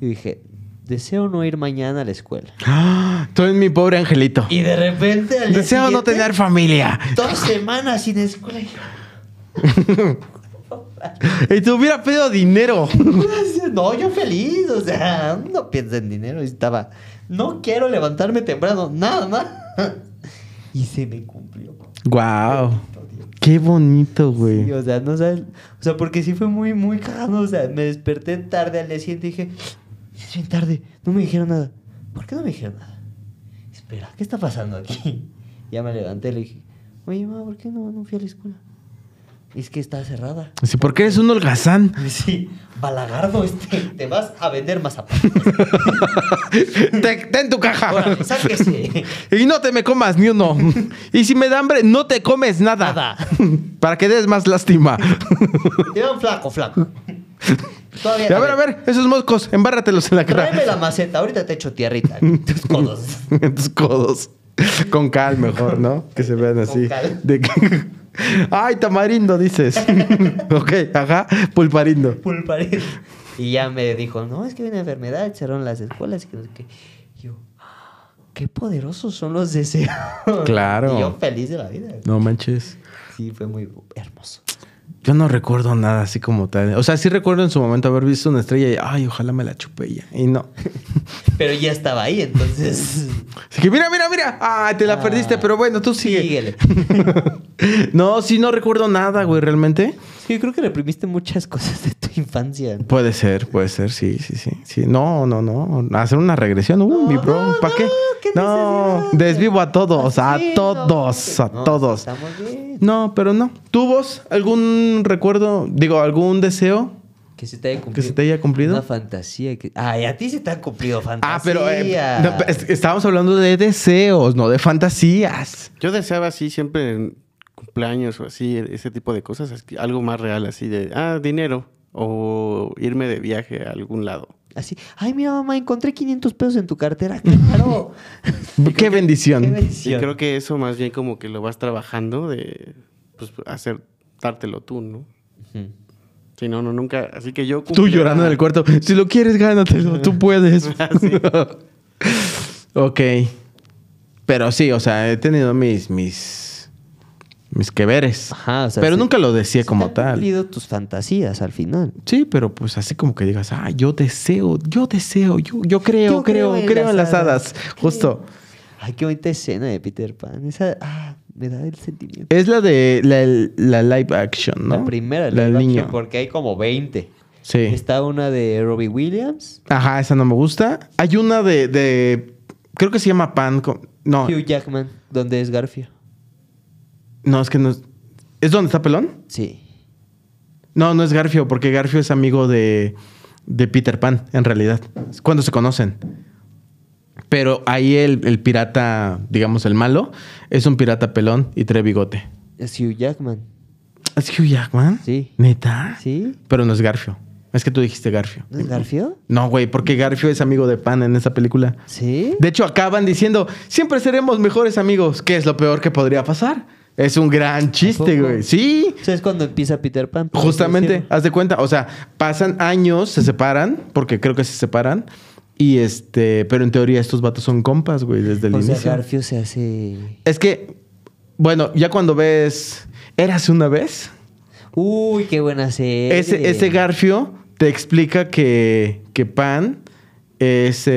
Y dije, deseo no ir mañana a la escuela. ¡Ah! Tú eres mi pobre angelito. Y de repente... deseo no tener familia. Dos semanas sin escuela. y te hubiera pedido dinero. no, yo feliz, o sea, no pienso en dinero. Estaba no quiero levantarme temprano, nada más. y se me cumplió. ¡Guau! Wow. Qué bonito, güey. o sea, no O sea, porque sí fue muy, muy cagado. O sea, me desperté tarde al día y dije, es bien tarde, no me dijeron nada. ¿Por qué no me dijeron nada? Espera, ¿qué está pasando aquí? ya me levanté y le dije, oye, mamá, ¿por qué no, no fui a la escuela? Es que está cerrada. Sí, ¿por qué eres un holgazán? Sí, balagardo este. Te vas a vender mazapán. ten, en tu caja. sáquese. Y no te me comas ni uno. Y si me da hambre, no te comes nada. Nada. Para que des más lástima. Te dan flaco, flaco. a ver, a ver, esos moscos, embárratelos en la cara. Tráeme la maceta, ahorita te echo tierrita. En tus codos. en tus codos. Con cal mejor, ¿no? Que se vean así. Ay, tamarindo dices. ok, ajá, pulparindo. Pulparindo. Y ya me dijo, no, es que hay una enfermedad, echaron las escuelas. Y Yo, ah, qué poderosos son los deseos. Claro. Y yo feliz de la vida. No manches. Sí, fue muy hermoso. Yo no recuerdo nada así como tal. O sea, sí recuerdo en su momento haber visto una estrella y, ay, ojalá me la chupé ya. Y no. pero ya estaba ahí, entonces. Así que, mira, mira, mira. Ah, te la ah. perdiste, pero bueno, tú sigue. Síguele. no, sí, no recuerdo nada, güey, realmente yo creo que reprimiste muchas cosas de tu infancia. Puede ser, puede ser, sí, sí, sí. sí. No, no, no. Hacer una regresión, uh, no, mi bro, no, ¿para qué? No, desvivo a todos, a todos, a todos. Estamos bien. No, pero no. ¿Tú algún recuerdo, digo, algún deseo? Que se te haya cumplido. Que se te haya cumplido. Una fantasía. Ay, a ti se te ha cumplido ah, fantasía. Ah, pero eh, estábamos hablando de deseos, no de fantasías. Yo deseaba así siempre cumpleaños o así, e-, ese tipo de cosas, algo más real, así de, ah, dinero o irme de viaje a algún lado. Así, ay, mi mamá, encontré 500 pesos en tu cartera, claro. qué, bendición. Y creo que eso más bien como que lo vas trabajando de, pues, hacer, dártelo tú, ¿no? Si no, no, nunca. Así que yo. Tú llorando en el cuarto. Si lo quieres, gánatelo. Tú puedes. Ah, ok. Pero sí, o sea, he tenido mis, mis mis que veres. Ajá, pero nunca lo decía como tal. tal. cumplido tus fantasías al final. Sí, pero pues así como que digas, ah, yo deseo, yo deseo, yo, yo creo, creo, creo en, las, hadas. Justo. Ay, qué bonita escena de Peter Pan. Esa, ah, me da el sentimiento. Es la de la, live action, ¿no? La primera, la, action. porque hay como 20. Sí. Está una de Robbie Williams. Ajá, esa no me gusta. Hay una de, creo que se llama Pan. No. Hugh Jackman, donde es Garfield? No, es que no. Es... ¿Es donde está Pelón? Sí. No, no es Garfio, porque Garfio es amigo de, Peter Pan, en realidad. cuando se conocen. Pero ahí el, pirata, digamos el malo, es un pirata pelón y trae bigote. Es Hugh Jackman. ¿Es Hugh Jackman? Sí. ¿Neta? Sí. Pero no es Garfio. Es que tú dijiste Garfio. ¿No es Garfio? No, güey, porque Garfio es amigo de Pan en esa película. Sí. De hecho, acaban diciendo, siempre seremos mejores amigos. ¿Qué es lo peor que podría pasar? Es un gran chiste, güey. Sí. O es cuando empieza Peter Pan. Justamente, haz de cuenta. O sea, pasan años, se separan, porque creo que se separan. Y este, pero en teoría estos vatos son compas, güey, desde el o inicio. Sea, Garfio se hace. Es que, bueno, ya cuando ves. ¿Eras una vez. Uy, qué buena serie. Ese, ese Garfio te explica que, que Pan es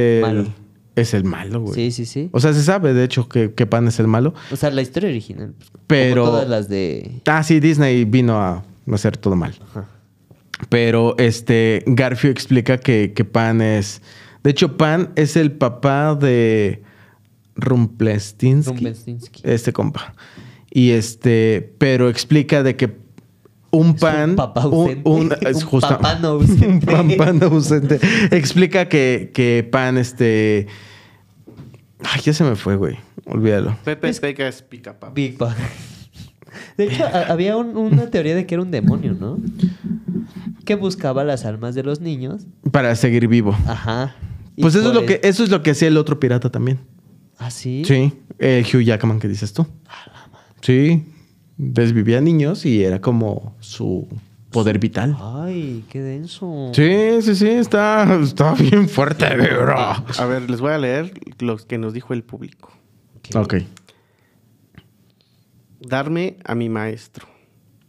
es el malo, güey. Sí, sí, sí. O sea, se sabe, de hecho, que, Pan es el malo. O sea, la historia original. Pues, pero. todas las de. Ah, sí, Disney vino a hacer todo mal. Ajá. Pero este. Garfio explica que, que Pan es. De hecho, Pan es el papá de. Rumplestinsky. Rumplestinsky. Este compa. Y este. Pero explica de que un pan. un papá ausente. Un, no ausente. pan, ausente. Explica que, que pan, este. Ay, ya se me fue, güey. Olvídalo. Pepe es pica pan. Big pan. De hecho, había una teoría de que era un demonio, ¿no? Que buscaba las almas de los niños. Para seguir vivo. Ajá. Pues eso es lo que, eso es lo que hacía el otro pirata también. ¿Ah, sí? Sí. Hugh Jackman que dices tú. Ah, la madre. Sí desvivía niños y era como su poder vital. Ay, qué denso. Sí, sí, sí, está, bien fuerte, bro. A ver, les voy a leer lo que nos dijo el público. Ok. Darme a mi maestro.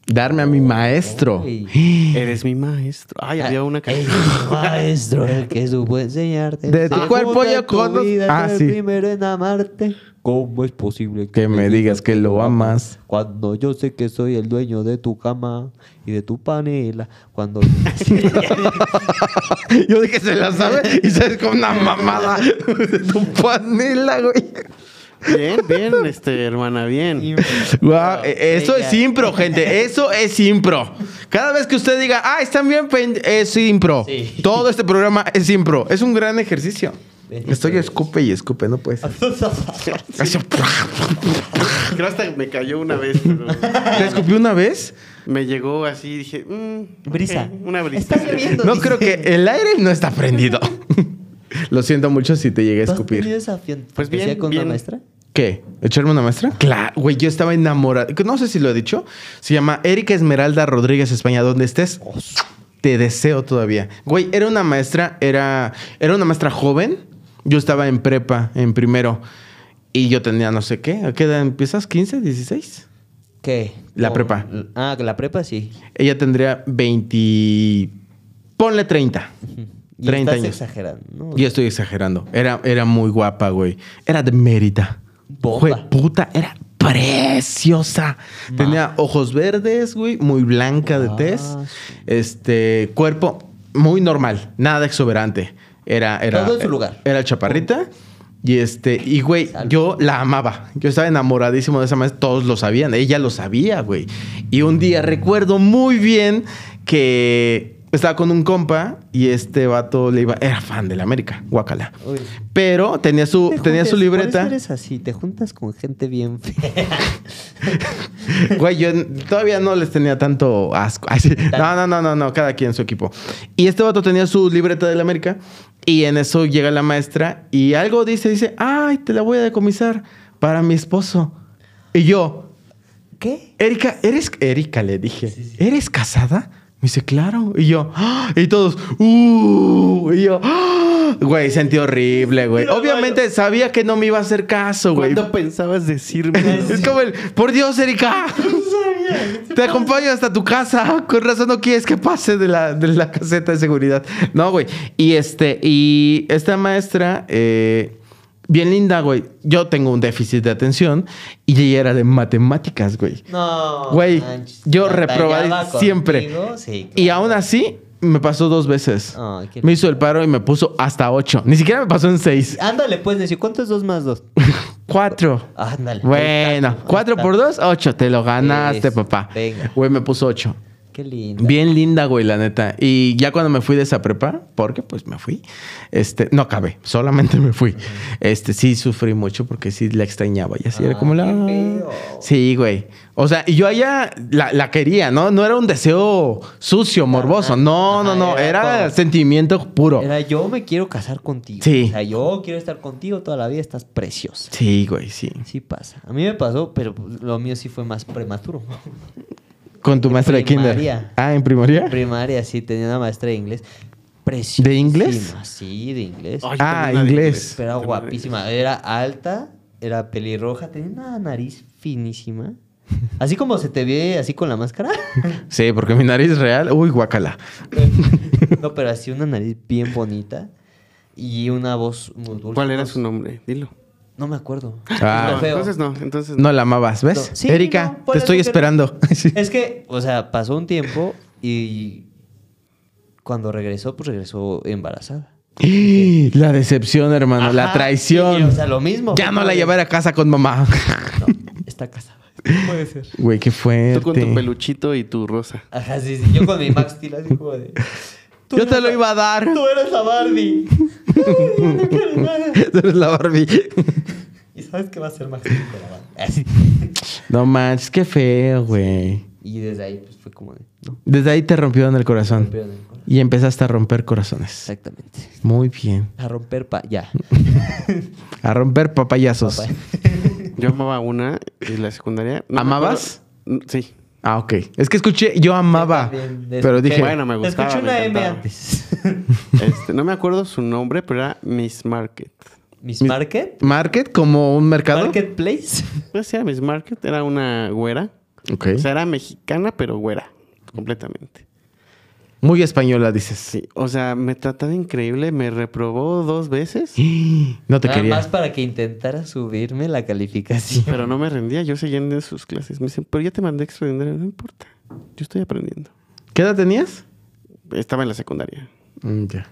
Darme a mi maestro. Eres mi maestro. Ay, había una canción. maestro, el que supo enseñarte. De tu cuerpo yo con. Ah, el primero en amarte. ¿Cómo es posible que, me digas que lo amas? Cuando yo sé que soy el dueño de tu cama y de tu panela. Cuando. yo dije, que se la sabe y se con una mamada de tu panela, güey. Bien, bien, este, hermana, bien. Wow, eh, eso es impro, gente. Eso es impro. Cada vez que usted diga, ah, están bien, es impro. Todo este programa es impro. Es un gran ejercicio. Estoy escupe y escupe, no puedes. Creo hasta me cayó una vez. ¿Te escupió una vez? Me llegó así dije, mm, brisa. una brisa. no creo que el aire no está prendido. Lo siento mucho si te llegué a escupir. Pues bien, con Una maestra? ¿Qué? ¿Echarme una maestra? Claro, güey, yo estaba enamorada. No sé si lo he dicho. Se llama Erika Esmeralda Rodríguez España, donde estés. Te deseo todavía. Güey, era una maestra, era, era una maestra joven yo estaba en prepa, en primero, y yo tenía no sé qué. ¿A qué edad empiezas? ¿15, 16? ¿Qué? La prepa. Ah, la prepa sí. Ella tendría 20. Ponle 30. 30 y estás exagerando. Yo estoy exagerando. Era, era muy guapa, güey. Era de mérita. puta, era preciosa. Tenía ojos verdes, güey, muy blanca de tez. Ah, este, cuerpo muy normal, nada exuberante. Era, era, lugar. Era chaparrita. Y este, y güey, yo la amaba. Yo estaba enamoradísimo de esa madre. Todos lo sabían. Ella lo sabía, güey. Y un día recuerdo muy bien que estaba con un compa y este vato le iba, era fan de la América, guacala. Pero tenía su, tenía su libreta. eres así, te juntas con gente bien fea. Güey, yo todavía no les tenía tanto asco. No, no, no, no, no, cada quien su equipo. Y este vato tenía su libreta de la América y en eso llega la maestra y algo dice, dice, ay, te la voy a decomisar para mi esposo. Y yo, ¿qué? Erika, eres, Erika, le dije, ¿eres casada? Me dice, claro. Y yo, ah", y todos, ¡uh! Y yo, ah". güey, sentí horrible, güey. Obviamente sabía que no me iba a hacer caso, güey. ¿Cuándo pensabas decirme? es como el, por Dios, Erika. Te acompaño hasta tu casa. Con razón no quieres que pase de la, de la caseta de seguridad. No, güey. Y este, y esta maestra, eh, bien linda, güey. Yo tengo un déficit de atención y ella era de matemáticas, güey. No. Güey, yo reprobé siempre. Y aún así, me pasó dos veces. me hizo el paro y me puso hasta ocho. Ni siquiera me pasó en seis. Ándale, pues, decir, ¿cuánto es dos más dos? cuatro. Ándale. Bueno, cuatro por dos, ocho. Te lo ganaste, papá. Venga. Güey, me puso ocho. Qué linda. Bien linda, güey, la neta. Y ya cuando me fui de esa prepa, porque pues me fui, este, no acabé, solamente me fui. Este, sí sufrí mucho porque sí la extrañaba. Y así era ah, como la. Sí, güey. O sea, y yo allá la, la, quería, ¿no? No era un deseo sucio, morboso. No, no, no. Era, sentimiento puro. Era yo me quiero casar contigo. Sí. O sea, yo quiero estar contigo toda la vida, estás preciosa. Sí, güey, sí. Sí pasa. A mí me pasó, pero pues, lo mío sí fue más prematuro. Con tu maestra de kinder. Ah, ¿en primaria? En primaria, sí, tenía una maestra de inglés. Preciosa. ¿De inglés? Sí, de inglés. ah, inglés. Pero guapísima. Era alta, era pelirroja, tenía una nariz finísima. Así como se te ve así con la máscara. Sí, porque mi nariz real, uy, guacala. No, pero así una nariz bien bonita y una voz muy dulce. ¿Cuál era pues su nombre? Dilo. No me acuerdo. Ah, entonces no, no. la amabas, ¿ves? Erika, te estoy esperando. es que, o sea, pasó un tiempo y cuando regresó, pues regresó embarazada. La decepción, hermano, la traición. o sea, lo mismo. Ya no la llevaré a casa con mamá. No, está casada. Puede ser. Güey, qué fuerte. Tú con tu peluchito y tu rosa. Ajá, sí, sí. Yo con mi Max Yo te lo iba a dar. Tú eres la Barbie. Tú eres la Barbie. ¿Y sabes qué va a ser más Barbie? Ah, no manches, qué feo, güey. Y desde ahí pues, fue como Desde ahí te rompió en el corazón. Y empezaste a romper corazones. Exactamente. Muy bien. A romper pa... Ya. a romper papayazos. Yo amaba una y la secundaria. ¿Amabas? Sí. Ah, ok. Es que escuché, yo amaba. pero dije. Bueno, me gustaba. Escuché una M antes. Este, no me acuerdo su nombre, pero era Miss Market. ¿Miss Market? ¿Market? ¿Como un mercado? ¿Marketplace? Pues sí, Miss Market. Era una güera. O sea, era mexicana, pero güera. Completamente. Muy española, dices. Sí, o sea, me trataba increíble, me reprobó dos veces. No te Nada más para que intentara subirme la calificación. Pero no me rendía, yo seguía en sus clases. Me dicen, pero ya te mandé extraordinario, no importa. Yo estoy aprendiendo. ¿Qué edad tenías? Estaba en la secundaria. Mm, ya.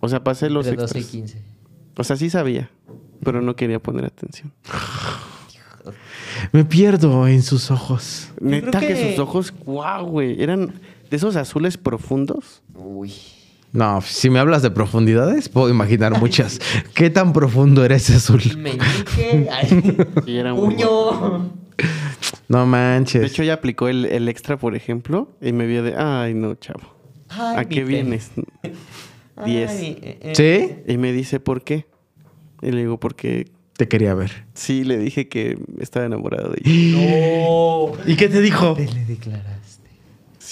O sea, pasé los De 12 y 15. O sea, sí sabía, pero no quería poner atención. Me pierdo en sus ojos. Neta que... que sus ojos, guau, güey, eran esos azules profundos? Uy. No, si me hablas de profundidades, puedo imaginar muchas. ¿Qué tan profundo era ese azul? Me sí, era puño. No manches. De hecho, ya aplicó el, extra, por ejemplo, y me vio de, ay, no, chavo. ¿A qué vienes? 10. Eh, eh, eh. ¿Sí? Y me dice, ¿por qué? Y le digo, porque... Te quería ver. Sí, le dije que estaba enamorado de ella. ¡No! ¿Y qué te dijo? le declara.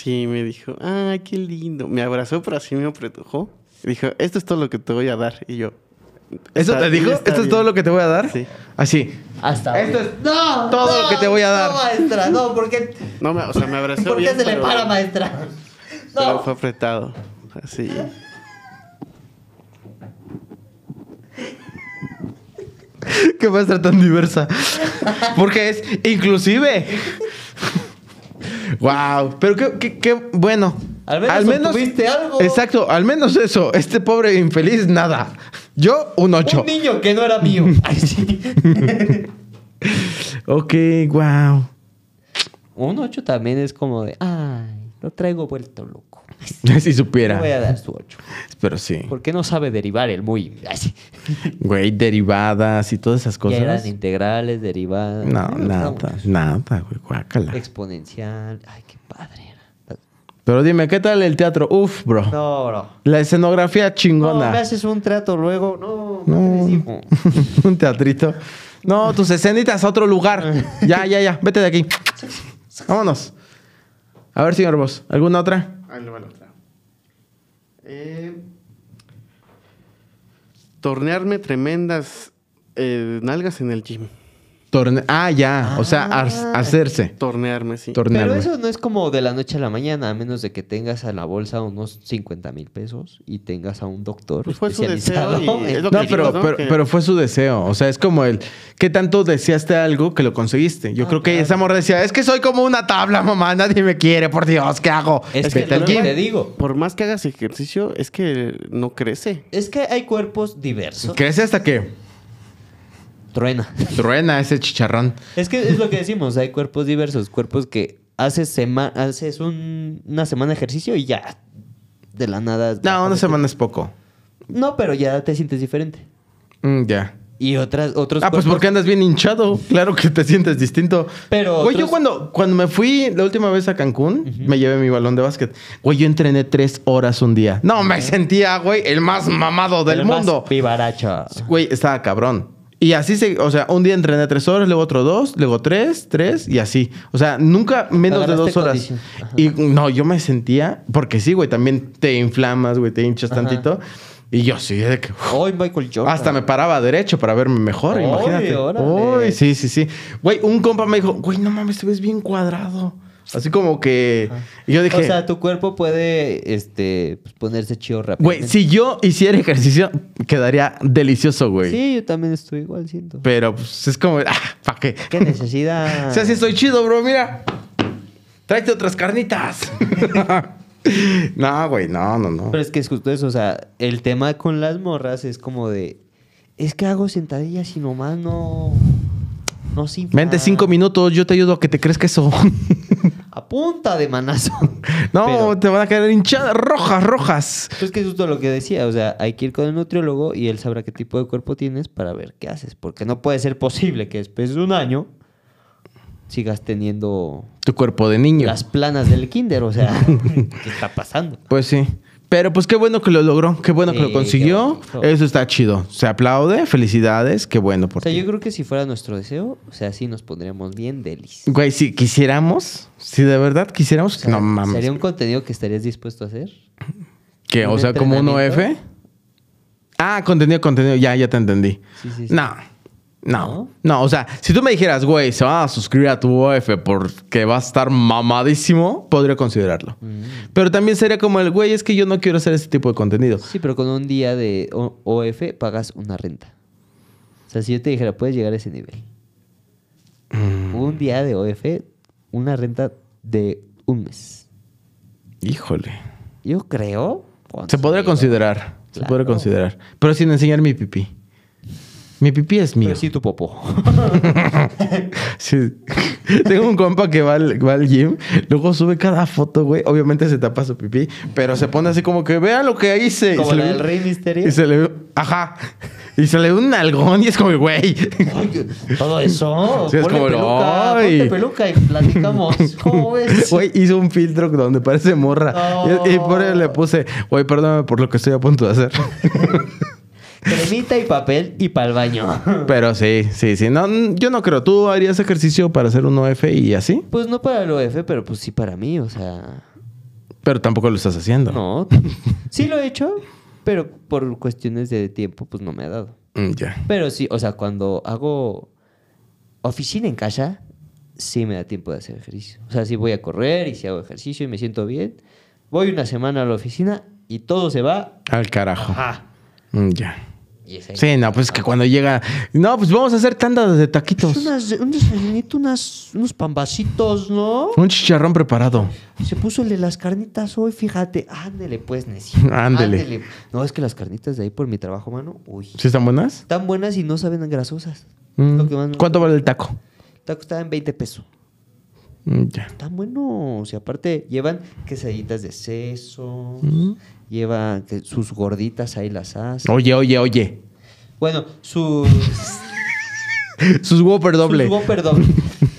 Sí, me dijo, ay, ah, qué lindo. Me abrazó, pero así me apretujó. Dijo, esto es todo lo que te voy a dar. Y yo, ¿Eso te dijo? ¿Esto es todo lo que te voy a dar? Sí. Así. Hasta. Esto es todo lo que te voy a dar. No, maestra, no, porque. No, me, o sea, me abrazó. ¿Por qué se le para, maestra? No. fue apretado. Así. Qué maestra tan diversa. Porque es inclusive. wow. Pero qué, bueno. Al menos, viste algo. Exacto, al menos eso. Este pobre infeliz, nada. Yo, un 8. Un niño que no era mío. ok, wow. Un 8 también es como de, ay, lo traigo vuelto loco si supiera. voy a dar su 8. Pero sí. ¿Por qué no sabe derivar el muy? Güey, derivadas y todas esas cosas. integrales, derivadas. No, nada, nada, güey, Exponencial. Ay, qué padre Pero dime, ¿qué tal el teatro? Uf, bro. No, bro. La escenografía chingona. No, me haces un teatro luego. No, no. un teatrito. No, tus escenitas a otro lugar. ya, ya, ya. Vete de aquí. Vámonos. A ver, señor Vos, ¿alguna otra? Alguna ah, otra. Eh, tornearme tremendas eh, nalgas en el gym ah, ya. o sea, ah, hacerse. Tornearme, sí. Pero eso no es como de la noche a la mañana, a menos de que tengas a la bolsa unos 50 mil pesos y tengas a un doctor. Pues fue su deseo. no, pero, fue su deseo. O sea, es como el. ¿Qué tanto deseaste algo que lo conseguiste? Yo ah, creo que esa morra decía: Es que soy como una tabla, mamá. Nadie me quiere, por Dios, ¿qué hago? Es, que, que te digo. Por más que hagas ejercicio, es que no crece. Es que hay cuerpos diversos. Crece hasta qué? truena. Truena ese chicharrón. Es que es lo que decimos, hay cuerpos diversos, cuerpos que haces, semana haces una semana de ejercicio y ya de la nada. No, una semana es poco. No, pero ya te sientes diferente. Mm, ya. Y otras, otros. Ah, pues porque andas bien hinchado. Claro que te sientes distinto. Pero. Güey, yo cuando, cuando me fui la última vez a Cancún, me llevé mi balón de básquet. Güey, yo entrené tres horas un día. No, me sentía, güey, el más mamado del el mundo. Más pibaracho. Güey, estaba cabrón. Y así se, o sea, un día entrené tres horas, luego otro dos, luego tres, tres y así. O sea, nunca menos de dos horas. Y no, yo me sentía, porque sí, güey, también te inflamas, güey, te hinchas tantito. Y yo sí, de que. Hoy Michael Hasta me paraba derecho para verme mejor, imagínate. uy sí, sí, sí. Güey, un compa me dijo, güey, no mames, te ves bien cuadrado. Así como que. Ah. yo dije. O sea, tu cuerpo puede este, pues, ponerse chido rápido. Güey, si yo hiciera ejercicio, quedaría delicioso, güey. Sí, yo también estoy igual, siento. Pero pues es como. Ah, ¿Para qué? Qué necesidad. o sea, si estoy chido, bro, mira. Tráete otras carnitas. no, güey, no, no, no. Pero es que es justo eso. O sea, el tema con las morras es como de. Es que hago sentadillas y nomás no. No cinco minutos, yo te ayudo a que te crezca eso. A punta de manazo. No, te van a quedar hinchadas rojas, rojas. Es que es justo lo que decía, o sea, hay que ir con el nutriólogo y él sabrá qué tipo de cuerpo tienes para ver qué haces, porque no puede ser posible que después de un año sigas teniendo Tu cuerpo de niño. las planas del kinder, o sea, ¿qué está pasando? Pues sí. Pero pues qué bueno que lo logró, qué bueno que lo consiguió. Eso está chido. Se aplaude, felicidades, qué bueno por O sea, yo creo que si fuera nuestro deseo, o sea, sí nos pondríamos bien delis. Güey, si quisiéramos, si de verdad quisiéramos, no mames. ¿Sería un contenido que estarías dispuesto a hacer? ¿Qué? O sea, como un OF. Ah, contenido, contenido, ya, ya te entendí. Sí, sí, sí. No. No, no, o sea, si tú me dijeras, güey, se van a suscribir a tu OF porque va a estar mamadísimo, podría considerarlo. Mm. Pero también sería como el, güey, es que yo no quiero hacer ese tipo de contenido. Sí, pero con un día de OF pagas una renta. O sea, si yo te dijera, puedes llegar a ese nivel. Mm. Un día de OF, una renta de un mes. Híjole. Yo creo. Se podría considerar. Se podría considerar. Pero sin enseñar mi pipí. Mi pipí es mío. sí, tu popo. Tengo un compa que va al, gym, luego sube cada foto, güey. Obviamente se tapa su pipí, pero se pone así como que, vea lo que hice. Como el la del Rey Misterio. Y se le ajá. Y se le ve un nalgón y es como, güey. Todo eso. Sí, es ponle como, peluca, Ponte peluca y platicamos. ¿Cómo ves? Güey, hizo un filtro donde parece morra. Y, por él le puse, güey, perdóname por lo que estoy a punto de hacer. Cremita y papel y para el baño. Pero sí, sí, sí. No, yo no creo. ¿Tú harías ejercicio para hacer un OF y así? Pues no para el OF, pero pues sí para mí, o sea. Pero tampoco lo estás haciendo. No. Sí lo he hecho, pero por cuestiones de tiempo, pues no me ha dado. Mm, ya. Pero sí, o sea, cuando hago oficina en casa, sí me da tiempo de hacer ejercicio. O sea, si voy a correr y si hago ejercicio y me siento bien. Voy una semana a la oficina y todo se va. Al carajo. Ajá. Mm, ya. Sí, no, pues es que ah. cuando llega. No, pues vamos a hacer tandas de taquitos. Pues unos pambacitos, ¿no? Un chicharrón preparado. Se puso las carnitas hoy, fíjate. Ándele, pues, Neci. Ándele. No, es que las carnitas de ahí por mi trabajo, mano. Uy. ¿Sí están buenas? Están buenas y no saben grasosas. Mm. ¿Cuánto vale el taco? El taco está en 20 pesos. Mm, ya. Están buenos. Y aparte, llevan quesaditas de seso... Mm lleva sus gorditas ahí las hace. Oye, oye, oye. Bueno, sus. sus Whopper doble. Sus Whopper doble.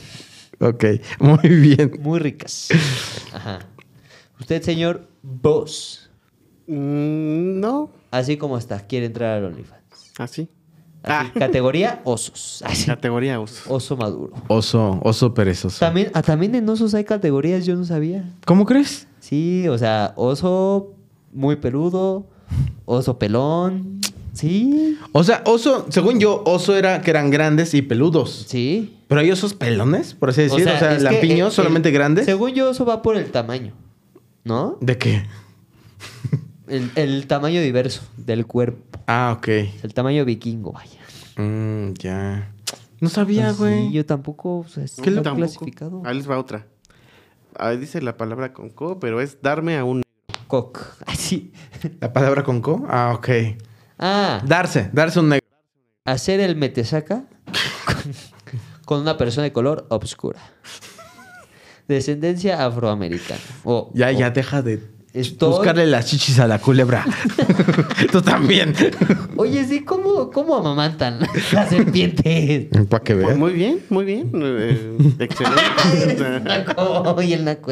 ok, muy bien. Muy ricas. Ajá. Usted, señor Vos. Mm, no. Así como está, quiere entrar al OnlyFans. Ah, Así. sí? ah. Categoría osos. Categoría osos. Oso maduro. Oso, oso perezoso. También, ah, también en osos hay categorías, yo no sabía. ¿Cómo crees? Sí, o sea, oso muy peludo, oso pelón. Sí. O sea, oso, según yo, oso era que eran grandes y peludos. Sí. Pero hay osos pelones, por así decirlo. O sea, lampiños, solamente grandes. Según yo, eso va por el tamaño. ¿No? ¿De qué? El, tamaño diverso del cuerpo. Ah, ok. El tamaño vikingo, vaya. Mm, ya. No sabía, pues güey. yo tampoco. O ¿Qué clasificado. Ahí les va otra. Ahí dice la palabra con co, pero es darme a un Así. ¿La palabra con co? Ah, ok. Ah. Darse, darse un negro. Hacer el metesaca con, una persona de color obscura. Descendencia afroamericana. ya, ya deja de Buscarle las chichis a la culebra. Tú también. Oye, sí, ¿cómo, cómo amamantan las serpientes? Para qué ver? Pues muy bien, muy bien. Eh, excelente. Oye, el naco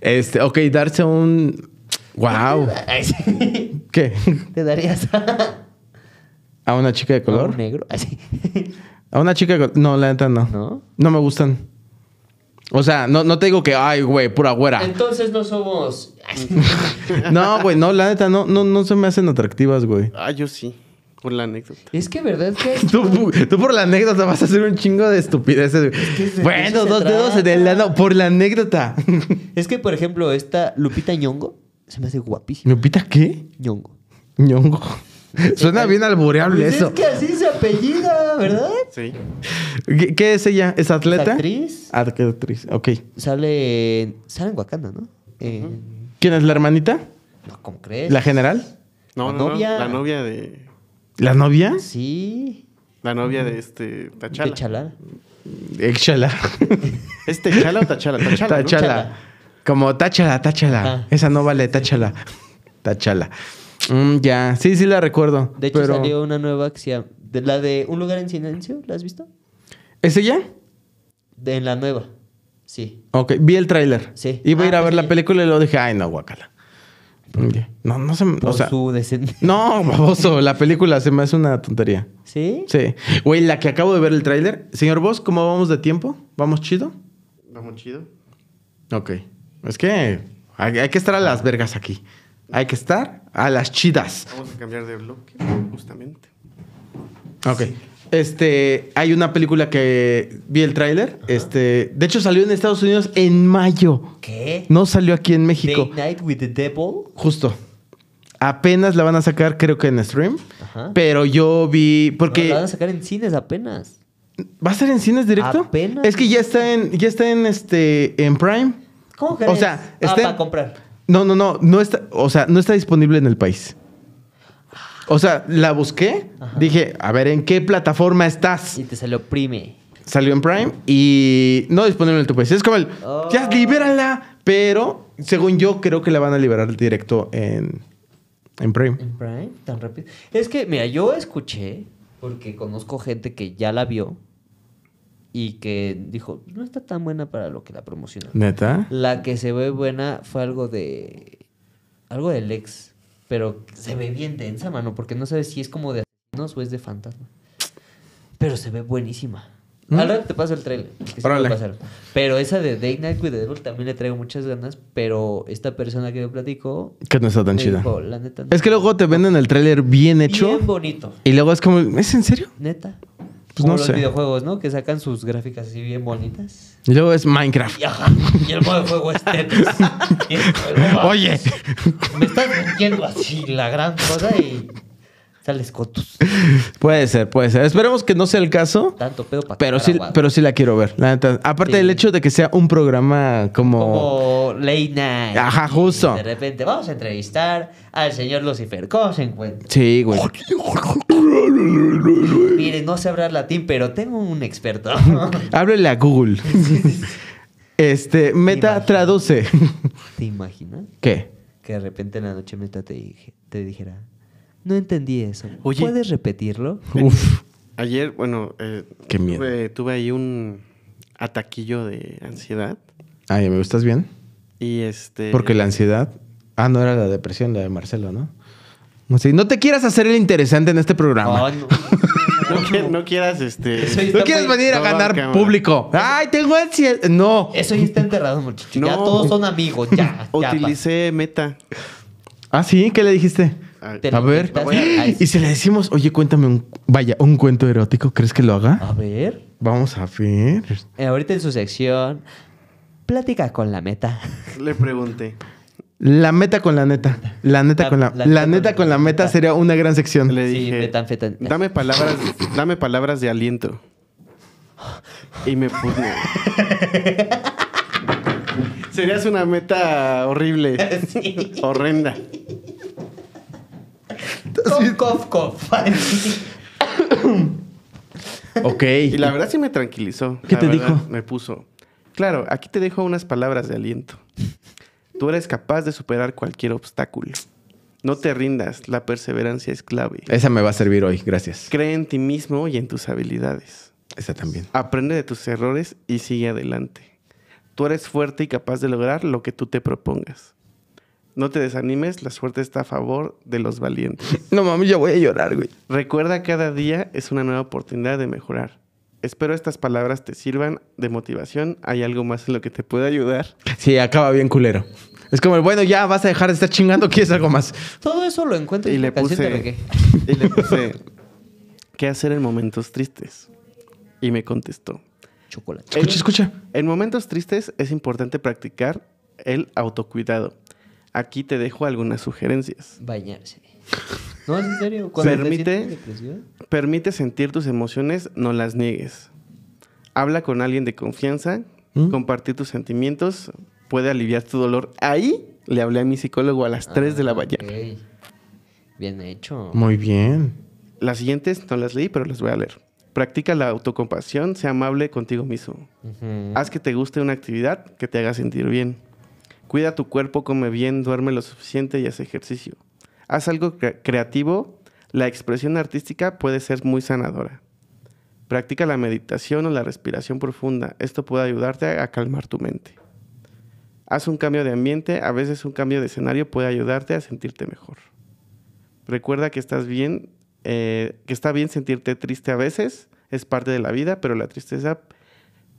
este, ok, darse un. ¡Wow! ¿Qué? ¿Te darías a... una chica de color? ¿A negro? Así. ¿A una chica de color? No, la neta ¿No? No me gustan. O sea, no, no te digo que, ay, güey, pura güera. Entonces no somos. no, güey, no, la neta, no, no, no se me hacen atractivas, güey. Ah, yo sí. Por la anécdota. Es que verdad que. tú, por la anécdota vas a hacer un chingo de estupideces. bueno, dos dedos en el lado por la anécdota. es que, por ejemplo, esta Lupita Ñongo se me hace guapísima. ¿Lupita qué? Ñongo. Ñongo. Suena bien albureable pues eso. Es que así se apellida, ¿verdad? Sí. ¿Qué, es ella? ¿Es atleta? actriz. Ah, actriz, ok. Sale, sale en Wakanda, ¿no? ¿Quién es la hermanita? No, ¿cómo ¿La general? No, la no, novia. la novia de. ¿La novia? Sí. La novia de mm. este. Tachala. tachala Echala. ¿Este ¿Es o Tachala? Tachala. Como Tachala, Tachala. Esa no vale, Tachala. Tachala. Mm, ya, sí, sí la recuerdo. De hecho, salió una nueva que de la de Un lugar en silencio, ¿la has visto? ese ya? De la nueva, sí. Ok, vi el tráiler. Sí. Iba a ir ah, a pues ver la película y luego dije, ay, no, guacala. No, no se me. o sea, No, baboso. La película se me hace una tontería. ¿Sí? Sí. Güey, la que acabo de ver el tráiler. Señor Vos, ¿cómo vamos de tiempo? ¿Vamos chido? Vamos chido. Ok. Es que hay que estar a las vergas aquí. Hay que estar a las chidas. Vamos a cambiar de bloque, justamente. Ok. Este, hay una película que vi el tráiler. Este, de hecho salió en Estados Unidos en mayo. ¿Qué? No salió aquí en México. Day Night with the Devil. Justo. Apenas la van a sacar, creo que en stream. Ajá. Pero yo vi porque la van a sacar en cines apenas. ¿Va a ser en cines directo? Apenas. Es que ya está en ya está en este en Prime. ¿Cómo que? O sea, ah, está para comprar. No, no, no, no está, o sea, no está disponible en el país. O sea, la busqué, dije, a ver, ¿en qué plataforma estás? Y te salió Prime. Salió en Prime y no disponible en tu país. Es como el, ya, oh. libérala, pero según yo creo que la van a liberar directo en, en Prime. En Prime, tan rápido. Es que, mira, yo escuché, porque conozco gente que ya la vio, y que dijo, no está tan buena para lo que la promocionó. ¿Neta? La que se ve buena fue algo de... algo de Lex. pero se ve bien densa, mano, porque no sabes si es como de asesinos o es de fantasma. Pero se ve buenísima. ¿Mm? Ahora te paso el trailer. Pero esa de Day Night with the Devil también le traigo muchas ganas. Pero esta persona que yo platico... Que no está tan chida. es que luego te venden el trailer bien hecho. Bien bonito. Y luego es como, ¿es en serio? Neta. Pues los videojuegos, ¿no? Que sacan sus gráficas así bien bonitas. Y luego es Minecraft. Y, el modo de juego es Tetris. Oye. Me estás metiendo así la gran cosa y Sales Cotus. Puede ser, puede ser. Esperemos que no sea el caso. Tanto pedo para pero sí, pero sí la quiero ver. Aparte del hecho de que sea un programa como. Como late night. Ajá, justo. de repente vamos a entrevistar al señor Lucifer. ¿Cómo se encuentra? Sí, güey. Mire, no sé hablar latín, pero tengo un experto. Ábrele a Google. este, Meta traduce. ¿Te imaginas? ¿Qué? Que de repente en la noche Meta te, te dijera. No entendí eso. ¿Puedes repetirlo? Uf. Ayer, bueno, eh, Qué miedo. Tuve, ahí un ataquillo de ansiedad. Ay, ah, me gustas bien. Y este. Porque la ansiedad. Ah, no era la depresión, la de Marcelo, ¿no? no te quieras hacer el interesante en este programa. no. quieras, este. No venir a ganar público. Ay, tengo ansiedad. No. Eso ya está enterrado, muchachos. Ya todos son amigos. Ya. Utilicé meta. Ah, sí, ¿qué le dijiste? Ah, a, ver. Y si le decimos, oye, cuéntame un, vaya, un cuento erótico, ¿crees que lo haga? A ver. Vamos a ver. Eh, ahorita en su sección, plática con la meta. Le pregunté. La meta con la neta. La neta con la, la, neta con, la meta, sería una gran sección. Le dije, dame palabras, dame palabras de aliento. Y me puse. Serías una meta horrible. Horrenda. ok. Y la verdad sí me tranquilizó. ¿Qué te dijo? Me puso. Claro, aquí te dejo unas palabras de aliento. Tú eres capaz de superar cualquier obstáculo. No te rindas, la perseverancia es clave. Esa me va a servir hoy, gracias. Cree en ti mismo y en tus habilidades. Esa también. Aprende de tus errores y sigue adelante. Tú eres fuerte y capaz de lograr lo que tú te propongas. No te desanimes, la suerte está a favor de los valientes. No mami, yo voy a llorar, güey. Recuerda cada día es una nueva oportunidad de mejorar. Espero estas palabras te sirvan de motivación. ¿Hay algo más en lo que te pueda ayudar? Sí, acaba bien culero. Es como, bueno, ya vas a dejar de estar chingando, quieres algo más. Todo eso lo encuentro y le puse, le puse, ¿qué hacer en momentos tristes? Y me contestó. Chocolate. Escucha, en, escucha. En momentos tristes es importante practicar el autocuidado. Aquí te dejo algunas sugerencias. Bañarse. No, en serio. permite, permite sentir tus emociones, no las niegues. Habla con alguien de confianza, comparte ¿Mm? compartir tus sentimientos, puede aliviar tu dolor. Ahí le hablé a mi psicólogo a las 3 ah, de la mañana. Bien hecho. Muy bien. Las siguientes no las leí, pero las voy a leer. Practica la autocompasión, sea amable contigo mismo. Haz que te guste una actividad que te haga sentir bien. Cuida tu cuerpo, come bien, duerme lo suficiente y haz ejercicio. Haz algo creativo. La expresión artística puede ser muy sanadora. Practica la meditación o la respiración profunda. Esto puede ayudarte a calmar tu mente. Haz un cambio de ambiente. A veces un cambio de escenario puede ayudarte a sentirte mejor. Recuerda que estás bien, eh, que está bien sentirte triste a veces. Es parte de la vida, pero la tristeza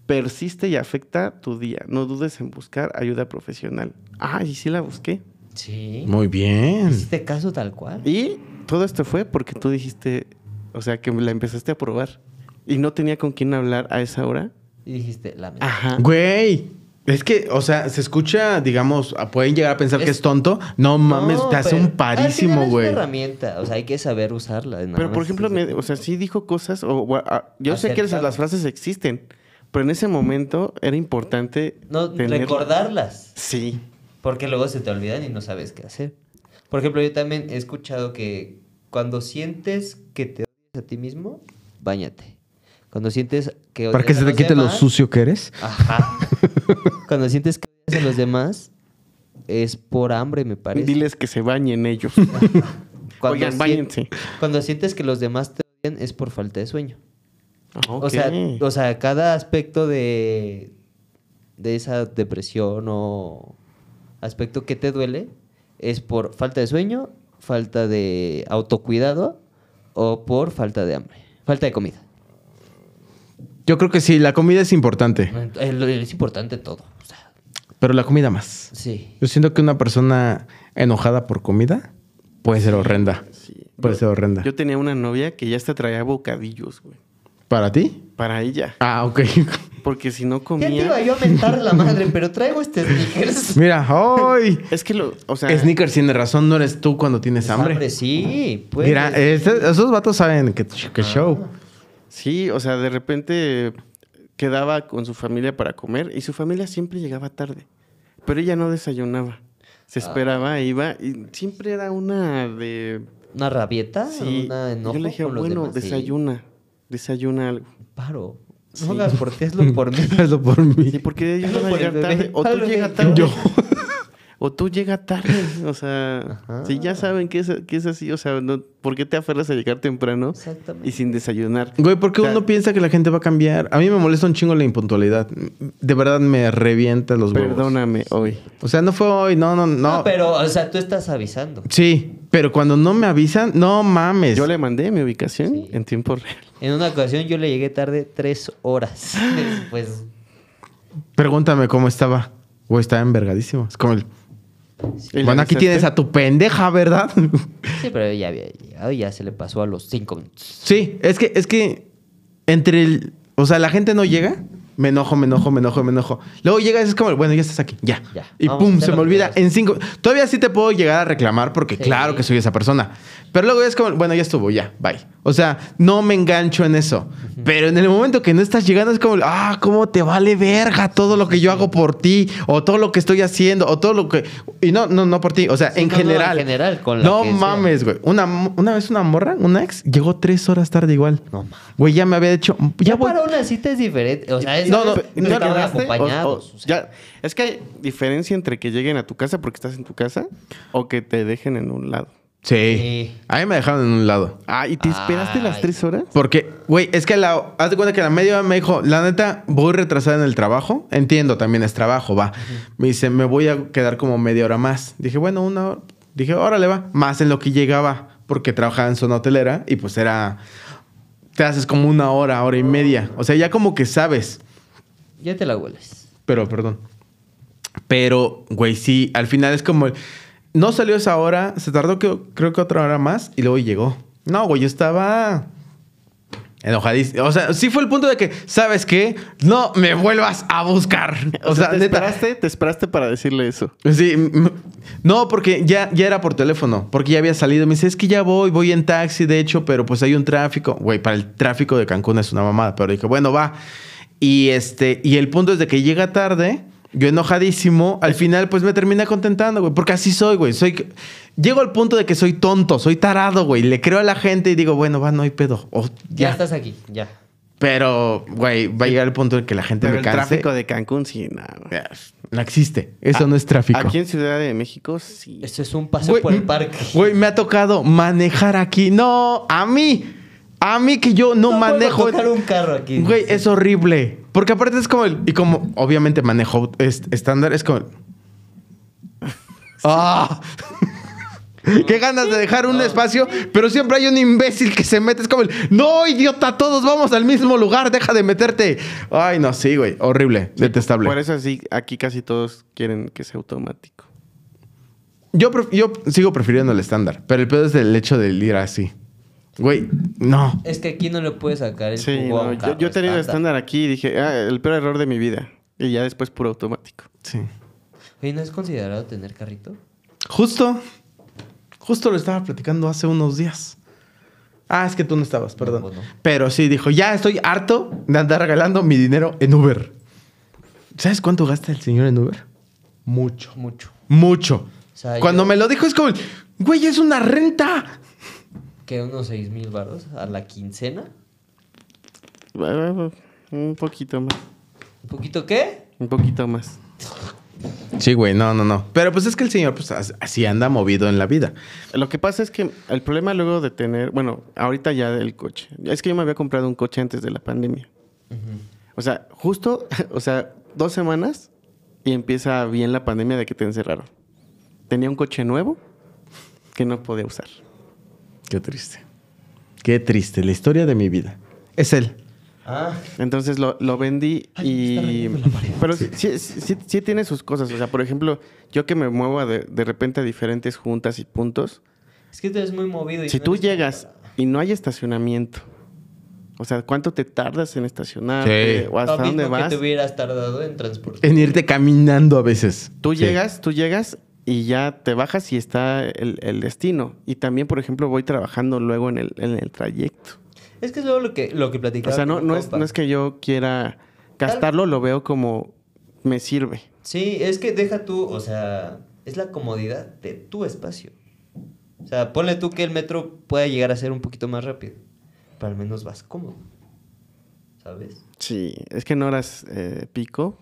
persiste y afecta tu día. No dudes en buscar ayuda profesional. Ah, y sí la busqué. Sí. Muy bien. Hiciste caso tal cual. Y todo esto fue porque tú dijiste, o sea, que la empezaste a probar y no tenía con quién hablar a esa hora. Y dijiste, la Ajá. Güey. Es que, o sea, se escucha, digamos, pueden llegar a pensar que es tonto. No mames, te hace un parísimo, güey. Es una herramienta, o sea, hay que saber usarla. Pero, por ejemplo, o sea, sí dijo cosas, o, yo sé que las frases existen, pero en ese momento era importante no, recordarlas. Sí. Porque luego se te olvidan y no sabes qué hacer. Por ejemplo, yo también he escuchado que cuando sientes que te odias a ti mismo, bañate. Cuando sientes que Para que se te quite lo sucio que eres. Ajá. cuando sientes que a los demás, es por hambre, me parece. Diles que se bañen ellos. cuando Cuando sientes que los demás te odian, es por falta de sueño. O, sea, cada aspecto de, de esa depresión o aspecto que te duele es por falta de sueño, falta de autocuidado o por falta de hambre, falta de comida. Yo creo que sí, la comida es importante. Es importante todo. Pero la comida más. Sí. Yo siento que una persona enojada por comida puede ser horrenda. Puede ser horrenda. Yo tenía una novia que ya hasta traía bocadillos, güey. ¿Para ti? Para ella. Ah, ok. Porque si no comía. ¿Qué te iba yo a mentar la madre, pero traigo este Snickers. Mira, hoy. Es que lo. O sea. Sneakers tiene razón, no eres tú cuando tienes hambre. sí, pues. Mira, esos vatos saben que, ah. show. Sí, o sea, de repente quedaba con su familia para comer y su familia siempre llegaba tarde. Pero ella no desayunaba. Se ah. esperaba, iba y siempre era una de. ¿Una rabieta? Sí. ¿Una yo le dije, bueno, desayuna. Desayuna algo. Paro. No hagas lo por ti, por mí. hazlo por mí. Sí, porque yo no a llegar tarde. O tú llegas tarde. o tú llegas tarde. O sea, si ya saben que es, así, o sea, no, ¿por qué te aferras a llegar temprano y sin desayunar? Güey, ¿por qué uno piensa que la gente va a cambiar? A mí me molesta un chingo la impuntualidad. De verdad me revienta los Perdóname, Perdóname, hoy. O sea, no fue hoy, no, no, no. No, ah, pero, o sea, tú estás avisando. Sí. Pero cuando no me avisan, no mames. Yo le mandé mi ubicación en tiempo real. En una ocasión yo le llegué tarde tres horas después. Pues, Pregúntame cómo estaba. O estaba envergadísimo. Es como el... bueno, aquí tienes a tu pendeja, ¿verdad? Sí, pero ya había llegado y ya se le pasó a los cinco minutos. Sí, es que, es que entre el... O sea, la gente no llega me enojo, me enojo, me enojo, me enojo. Luego llegas y es como, bueno, ya estás aquí, ya. Y pum, se me olvida en cinco. Todavía sí te puedo llegar a reclamar porque claro que soy esa persona. Pero luego es como, bueno, ya estuvo, ya, bye. O sea, no me engancho en eso. Pero en el momento que no estás llegando es como, ah, cómo te vale verga todo lo que yo hago por ti o todo lo que estoy haciendo o todo lo que y no no no por ti, o sea, en, general, en general. Con no mames, güey. Una, una vez una morra, una ex llegó tres horas tarde igual. No mames. Güey, ya me había hecho ya, para una cita es diferente, o sea, es no, no, no, no acompañados. ya, es que hay diferencia entre que lleguen a tu casa porque estás en tu casa o que te dejen en un lado. Sí. A mí me dejaron en un lado. Ah, ¿y te esperaste las tres horas? Porque, güey, es que la. Haz de cuenta que a la media me dijo, la neta, voy retrasada en el trabajo. Entiendo, también es trabajo, va. Me dice, me voy a quedar como media hora más. Dije, bueno, una hora. Dije, órale, va. Más en lo que llegaba, porque trabajaba en zona hotelera y pues era. Te haces como una hora, hora y media. O sea, ya como que sabes. Ya te la hueles. Pero, perdón. Pero, güey, sí, al final es como... No salió esa hora, se tardó creo que otra hora más y luego llegó. No, güey, yo estaba enojadísimo. O sea, sí fue el punto de que, ¿sabes qué? No me vuelvas a buscar. O, sea, te esperaste, te esperaste para decirle eso. Sí, no, porque ya, ya era por teléfono, porque ya había salido. Me dice, es que ya voy, voy en taxi, de hecho, pero pues hay un tráfico. Güey, para el tráfico de Cancún es una mamada, pero dije, bueno, va. Y este, y el punto es de que llega tarde, yo enojadísimo, al final pues me termina contentando, güey, porque así soy, güey, soy llego al punto de que soy tonto, soy tarado, güey, le creo a la gente y digo, bueno, va, no hay pedo. ya. estás aquí, ya. Pero, güey, va a llegar el punto de que la gente me canse. el tráfico de Cancún sí, nada. No, no existe. Eso ah, no es tráfico. Aquí en Ciudad de México sí. Eso es un paseo por el mm, parque. Güey, me ha tocado manejar aquí. No, a mí a mí que yo no, no manejo. Puedo un carro aquí. Güey, es horrible. Porque aparte es como el. Y como obviamente manejo estándar, es como. ¡Ah! Qué ganas de dejar un espacio, pero siempre hay un imbécil que se mete. Es como el, no, idiota, todos vamos al mismo lugar, deja de meterte. Ay, no, sí, güey, horrible, detestable. Por eso sí, aquí casi todos quieren que sea automático. Yo, yo sigo prefiriendo el estándar, pero el pedo es el hecho de ir así. Güey, no. Es que aquí no lo puedes sacar el sí, yo, yo, tenía el estándar aquí y dije, ah, el peor error de mi vida. Y ya después puro automático. Sí. ¿y ¿no es considerado tener carrito? Justo. Justo lo estaba platicando hace unos días. Ah, es que tú no estabas, perdón. Pues Pero sí, dijo, ya estoy harto de andar regalando mi dinero en Uber. ¿Sabes cuánto gasta el señor en Uber? Mucho. Mucho. Mucho. Cuando me lo dijo es como, güey, es una renta que unos seis mil baros a la quincena. Un poquito más. ¿Un poquito qué? Un poquito más. Sí, güey, no, no, no. Pero pues es que el señor pues así anda movido en la vida. Lo que pasa es que el problema luego de tener, bueno, ahorita ya del coche. Es que yo me había comprado un coche antes de la pandemia. O sea, justo, o sea, dos semanas y empieza bien la pandemia de que te encerraron. Tenía un coche nuevo que no podía usar. Qué triste. Qué triste. La historia de mi vida. Es él. Ah. Entonces lo, lo vendí y... Pero sí. Sí, sí, sí. tiene sus cosas. O sea, por ejemplo, yo que me muevo de, repente a diferentes juntas y puntos. Es que tú eres muy movido. Y si tú llegas y no hay estacionamiento, o sea, ¿cuánto te tardas en estacionar? Sí. ¿O hasta dónde vas? que te hubieras tardado en En irte caminando a veces. Tú llegas, tú llegas y ya te bajas y está el, destino. Y también, por ejemplo, voy trabajando luego en el, trayecto. Es que es luego lo que, lo que platicaba. O sea, no, es, que yo quiera gastarlo, lo veo como me sirve. Sí, es que deja tú, o sea, es la comodidad de tu espacio. O sea, ponle tú que el metro pueda llegar a ser un poquito más rápido, pero al menos vas cómodo. ¿Sabes? Sí, es que no eras eh, pico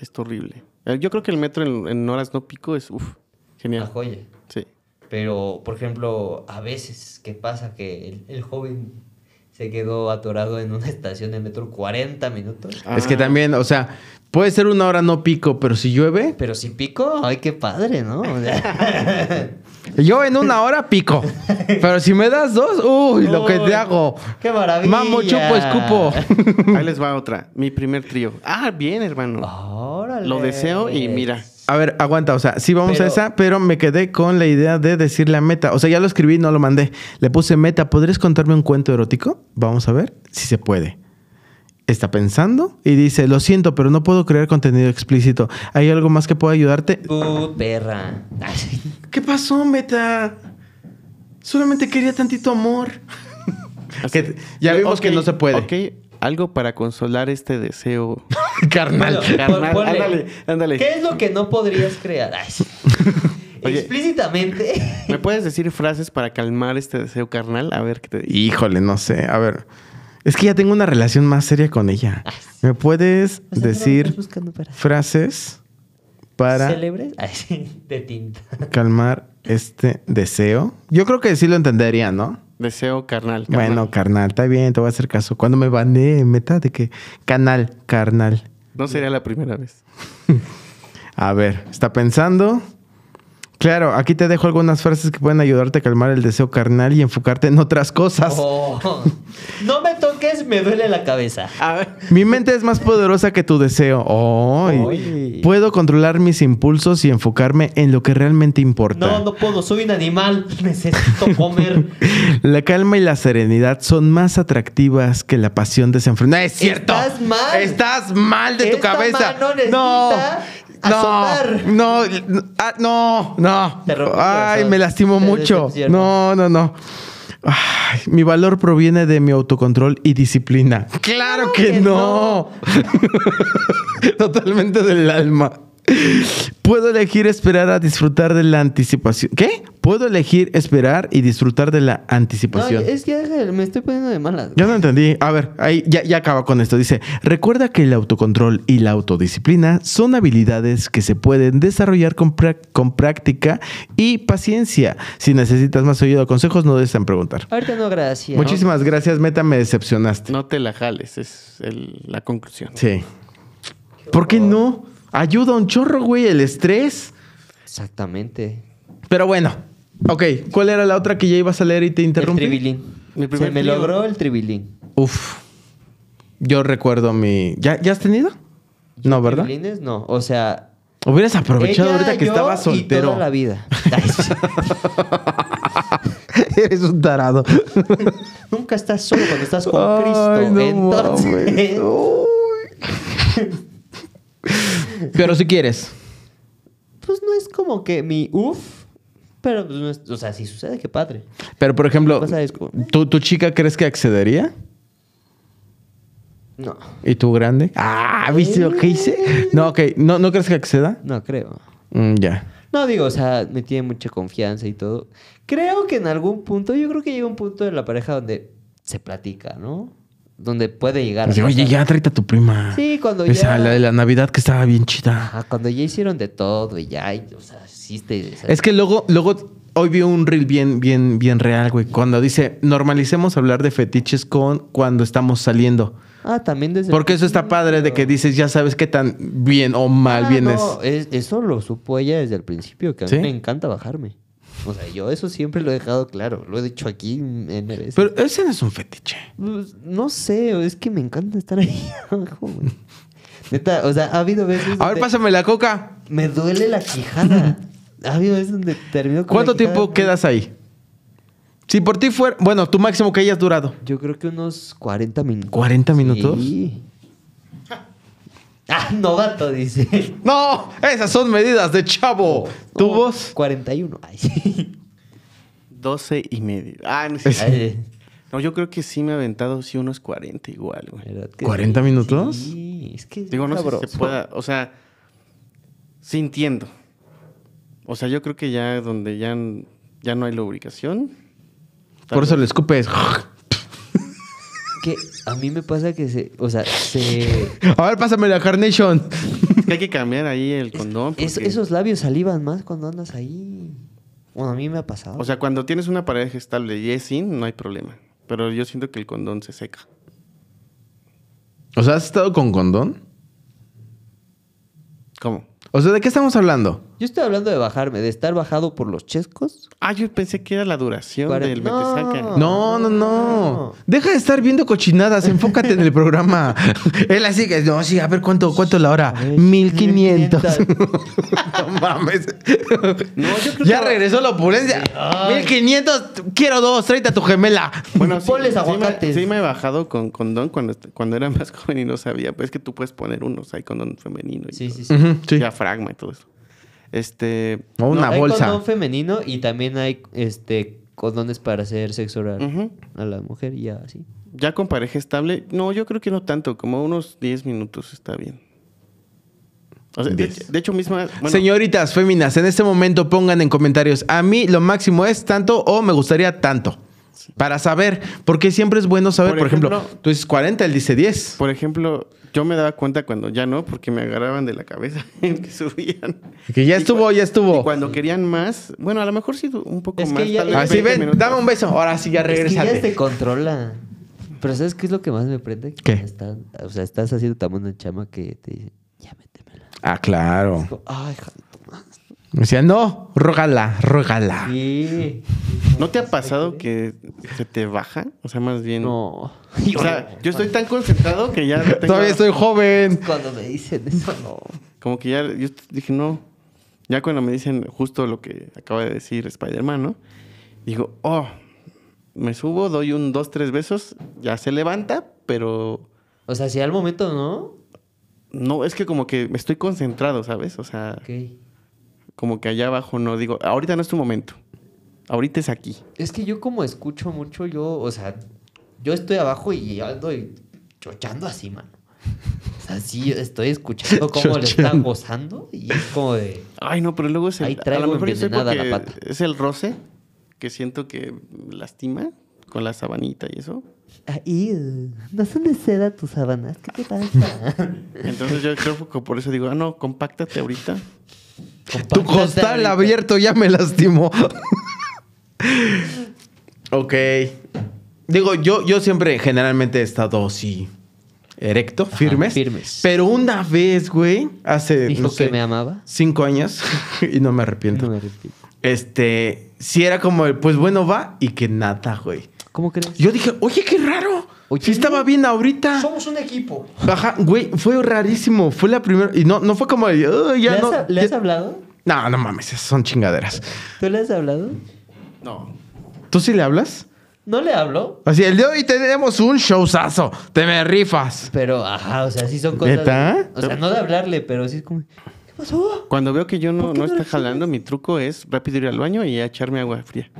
es terrible. Eh, yo creo que el metro en, en horas no pico es, uff, genial. La joya. Sí. Pero, por ejemplo, a veces, ¿qué pasa? Que el, el joven se quedó atorado en una estación de metro 40 minutos. Es que también, o sea, puede ser una hora no pico, pero si llueve. Pero si pico, ay, qué padre, ¿no? Yo en una hora pico. Pero si me das dos, uy, lo que te hago. ¡Qué maravilla! Mamo, pues cupo Ahí les va otra. Mi primer trío. Ah, bien, hermano. Órale. Lo deseo y mira. A ver, aguanta, o sea, sí vamos a esa, pero me quedé con la idea de decirle a Meta. O sea, ya lo escribí, no lo mandé. Le puse Meta, ¿podrías contarme un cuento erótico? Vamos a ver si se puede. Está pensando y dice, lo siento, pero no puedo crear contenido explícito. ¿Hay algo más que pueda ayudarte? Uh, perra. ¿Qué pasó, Meta? Solamente quería tantito amor. ya vimos que no se puede. Ok, algo para consolar este deseo. carnal. Pues, carnal. ándale, ándale. ¿Qué es lo que no podrías crear? explícitamente. ¿Me puedes decir frases para calmar este deseo carnal? A ver te. Híjole, no sé. A ver. Es que ya tengo una relación más seria con ella. ¿Me puedes decir frases para. Calmar este deseo. Yo creo que sí lo entendería, ¿no? Deseo carnal, Bueno, carnal, está bien, te voy a hacer caso. Cuando me bané, meta de que canal, carnal. No sería la primera vez. a ver, está pensando. Claro, aquí te dejo algunas frases que pueden ayudarte a calmar el deseo carnal y enfocarte en otras cosas. Oh. no me toques, me duele la cabeza. A ver. Mi mente es más poderosa que tu deseo. puedo controlar mis impulsos y enfocarme en lo que realmente importa. No, no puedo, soy un animal, necesito comer. la calma y la serenidad son más atractivas que la pasión desenfrenada. ¡Es cierto! Estás mal. Estás mal de tu cabeza. no no. Ah, no, no, no, no. Ay, me lastimo mucho. No, no, no. Ay, mi valor proviene de mi autocontrol y disciplina. Claro, que, no. Totalmente del alma. Puedo elegir esperar a disfrutar de la anticipación. ¿Qué? Puedo elegir esperar y disfrutar de la anticipación. es que me estoy poniendo de malas. Yo no entendí. A ver, ahí ya, ya acaba con esto. Dice, recuerda que el autocontrol y la autodisciplina son habilidades que se pueden desarrollar con, práctica y paciencia. Si necesitas más ayuda o consejos, no dejes en preguntar. Ahorita no, gracias. Muchísimas gracias, Meta, me decepcionaste. No te la jales, es la conclusión. Sí. ¿Por qué no? ayuda un chorro, güey, el estrés. Exactamente. Pero bueno, ok, ¿cuál era la otra que ya ibas a leer y te interrumpí? El tribilín. me logró el tribilín. Uf. Yo recuerdo mi. ¿Ya, ¿ya has tenido? no, ¿verdad? Tribilines no. O sea. Hubieras aprovechado ahorita que estaba soltero. Y toda la vida. Eres un tarado. Nunca estás solo cuando estás con Cristo. No pero si quieres. Pues no es como que mi uff. Pero, pues, no es, o sea, si sucede, qué padre. Pero, por ejemplo, ¿eh? ¿tu, chica crees que accedería? No. ¿Y tú grande? Ah, ¿viste lo que hice? No, ok. ¿No, ¿no crees que acceda? No, creo. Mm, ya. No, digo, o sea, me tiene mucha confianza y todo. Creo que en algún punto, yo creo que llega un punto de la pareja donde se platica, ¿no? donde puede llegar. Pues Oye, ya tráete a tu prima. Sí, cuando ya. sea, la de la Navidad que estaba bien chida. Ajá, cuando ya hicieron de todo y ya, o sea, hiciste. es que luego, luego, hoy vi un reel bien, bien, bien real, güey. Cuando dice, normalicemos hablar de fetiches con cuando estamos saliendo. Ah, también desde. Porque eso está padre de que dices, ya sabes qué tan bien o mal vienes. Ah, no, eso lo supo ella desde el principio, que a mí me encanta bajarme. O sea, yo eso siempre lo he dejado claro. Lo he dicho aquí en el... Pero ese no es un fetiche. Pues, no sé, es que me encanta estar ahí Neta, o sea, ha habido veces. A ver, pásame la coca. Me duele la quijada. ha habido veces donde terminó con ¿Cuánto tiempo quedas ahí? Si por ti fuera. Bueno, tu máximo que hayas durado. Yo creo que unos 40 minutos. ¿40 minutos? Sí. Ah, novato, dice. No, esas son medidas de chavo. ¿Tubos? 41. Ay, 12 y medio. Ah, no No, yo creo que sí me he aventado sí es 40 igual, güey. ¿40 minutos? Sí, es que Digo, no sé si se pueda, o sea, sintiendo. o sea, yo creo que ya donde ya, no hay lubricación. Por eso le escupes que a mí me pasa que se. O sea, se. A ver, pásame la Carnation. hay que cambiar ahí el condón. esos labios salivan más cuando andas ahí. Bueno, a mí me ha pasado. O sea, cuando tienes una pared estable y es sin, no hay problema. Pero yo siento que el condón se seca. O sea, ¿has estado con condón? ¿Cómo? O sea, ¿de qué estamos hablando? Yo estoy hablando de bajarme, de estar bajado por los chescos. Ah, yo pensé que era la duración del No. No, no, no. Deja de estar viendo cochinadas, enfócate en el programa. Él así que, no, sí, a ver cuánto, cuánto la hora. 1500. no mames. Ya regresó la opulencia. 1500, quiero dos, tráete tu gemela. Bueno, sí, sí Me, he bajado con don cuando, cuando era más joven y no sabía. Pues es que tú puedes poner unos, ahí con don femenino y Sí, sí, sí. Y sí. diafragma y todo eso. Este. O una bolsa. condón femenino y también hay este condones para hacer sexo oral a la mujer y ya así. Ya con pareja estable, no, yo creo que no tanto, como unos 10 minutos está bien. de, hecho, misma. Señoritas féminas, en este momento pongan en comentarios: a mí lo máximo es tanto o me gustaría tanto. Para saber, porque siempre es bueno saber, por, ejemplo, ejemplo, tú dices 40, él dice 10. Por ejemplo, yo me daba cuenta cuando ya no, porque me agarraban de la cabeza en que subían. Que ya estuvo, ya estuvo. cuando querían más, bueno, a lo mejor sí un poco es más. Que ya, así ven, dame un beso. Ahora sí ya regresa. Es te controla. Pero ¿sabes qué es lo que más me prende? Que ¿Qué? o sea, estás haciendo tan en chama que te dice, ya métemela. Ah, claro. Ay, joder. Me decía, no, rógala, rógala. ¿No te ha pasado que se te baja? O sea, más bien. No. O sea, yo estoy tan concentrado que ya. Todavía estoy joven. Cuando me dicen eso, no. Como que ya. Yo dije, no. Ya cuando me dicen justo lo que acaba de decir Spider-Man, ¿no? Digo, oh, me subo, doy un, dos, tres besos, ya se levanta, pero. O sea, si al momento no. No, es que como que me estoy concentrado, ¿sabes? O sea. Ok como que allá abajo no digo, ahorita no es tu momento. Ahorita es aquí. Es que yo como escucho mucho, yo, o sea, yo estoy abajo y ando y chochando así, mano. Así estoy escuchando cómo le están gozando y es como de... Ay, no, pero luego es el, a es el roce que siento que lastima con la sabanita y eso. Ahí, no son de seda tus sábanas, ¿qué te pasa? Entonces yo creo que por eso digo, ah, no, compáctate ahorita. Tu costal abierto ya me lastimó. ok. Digo, yo, yo siempre generalmente he estado así. Erecto, firmes. firmes. Pero una vez, güey, hace. no sé, Cinco años. y no me arrepiento. No me arrepiento. Este. Si era como el, pues bueno, va y que nada, güey. ¿Cómo crees? Yo dije, oye, qué raro. Oye, estaba bien ahorita. Somos un equipo. Ajá, güey, fue rarísimo. Fue la primera. Y no, no fue como. ¿Le, has, hablado? No, no mames, son chingaderas. ¿Tú le has hablado? No. ¿Tú sí le hablas? No le hablo. Así, el día de hoy tenemos un showzazo. Te me rifas. Pero, ajá, o sea, sí son cosas. o sea, no de hablarle, pero sí es como. ¿Qué pasó? Cuando veo que yo no, no está jalando, mi truco es rápido ir al baño y echarme agua fría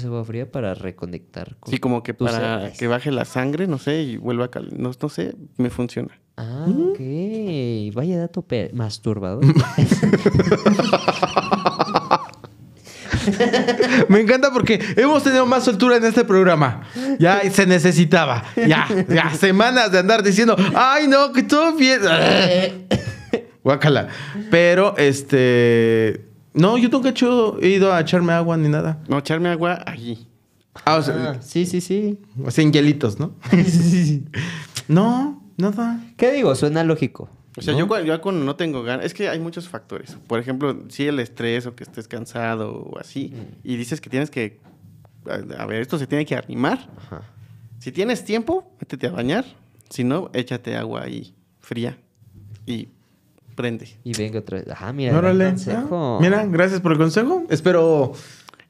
se agua fría para reconectar. Con sí, como que pues, para eh, que baje la sangre, no sé, y vuelva a calentar. No, sé, me funciona. Ah, ok. Vaya dato masturbador. Me encanta porque hemos tenido más soltura en este programa. Ya se necesitaba. Ya, ya, semanas de andar diciendo, ay no, que todo bien. Guácala. Pero este. No, yo nunca he, ido a echarme agua ni nada. No, echarme agua allí. Ah, ah, sí, sí, sí. O sea, en hielitos, ¿no? sí, sí, sí. No, nada. ¿Qué digo? Suena lógico. O sea, yo, cuando no tengo ganas, es que hay muchos factores. Por ejemplo, si el estrés o que estés cansado o así, mm. y dices que tienes que, a, ver, esto se tiene que animar. Si tienes tiempo, métete a bañar. Si no, échate agua ahí fría y prende. Y venga otra vez. Ajá, ah, mira. Consejo. Ah, mira, gracias por el consejo. Espero.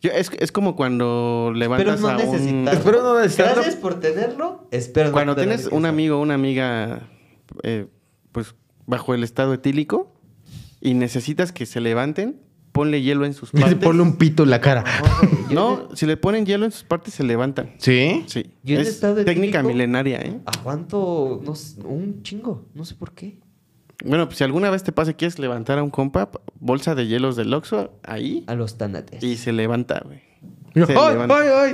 es, como cuando levantas a un... Espero no Gracias por tenerlo. Espero cuando tienes un amigo o una amiga, eh, pues, bajo el estado etílico y necesitas que se levanten, ponle hielo en sus partes. Ponle un pito en la cara. No, si le ponen hielo en sus partes, se levantan. ¿Sí? Sí. técnica milenaria, ¿eh? Aguanto un chingo. No sé por qué. Bueno, pues si alguna vez te pasa que quieres levantar a un compa, bolsa de hielos del Oxxo, ahí. A los tanates. Y se levanta, güey.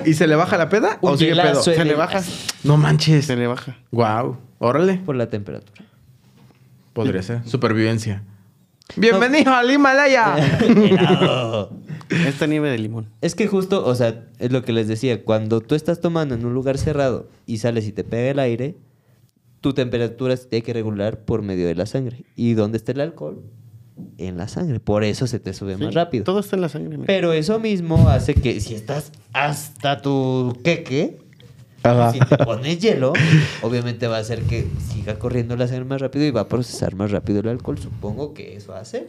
¿Y se le baja la peda? ¿O sigue pedo? Se le baja. No manches. Se le baja. Wow. Órale. Por la temperatura. Podría ser. Supervivencia. ¡Bienvenido al Himalaya! Esta nieve de limón. Es que justo, o sea, es lo que les decía. Cuando tú estás tomando en un lugar cerrado y sales y te pega el aire tu temperatura se tiene que regular por medio de la sangre. ¿Y dónde está el alcohol? En la sangre. Por eso se te sube más rápido. Todo está en la sangre. Pero eso mismo hace que si estás hasta tu queque, si te pones hielo, obviamente va a hacer que siga corriendo la sangre más rápido y va a procesar más rápido el alcohol. Supongo que eso hace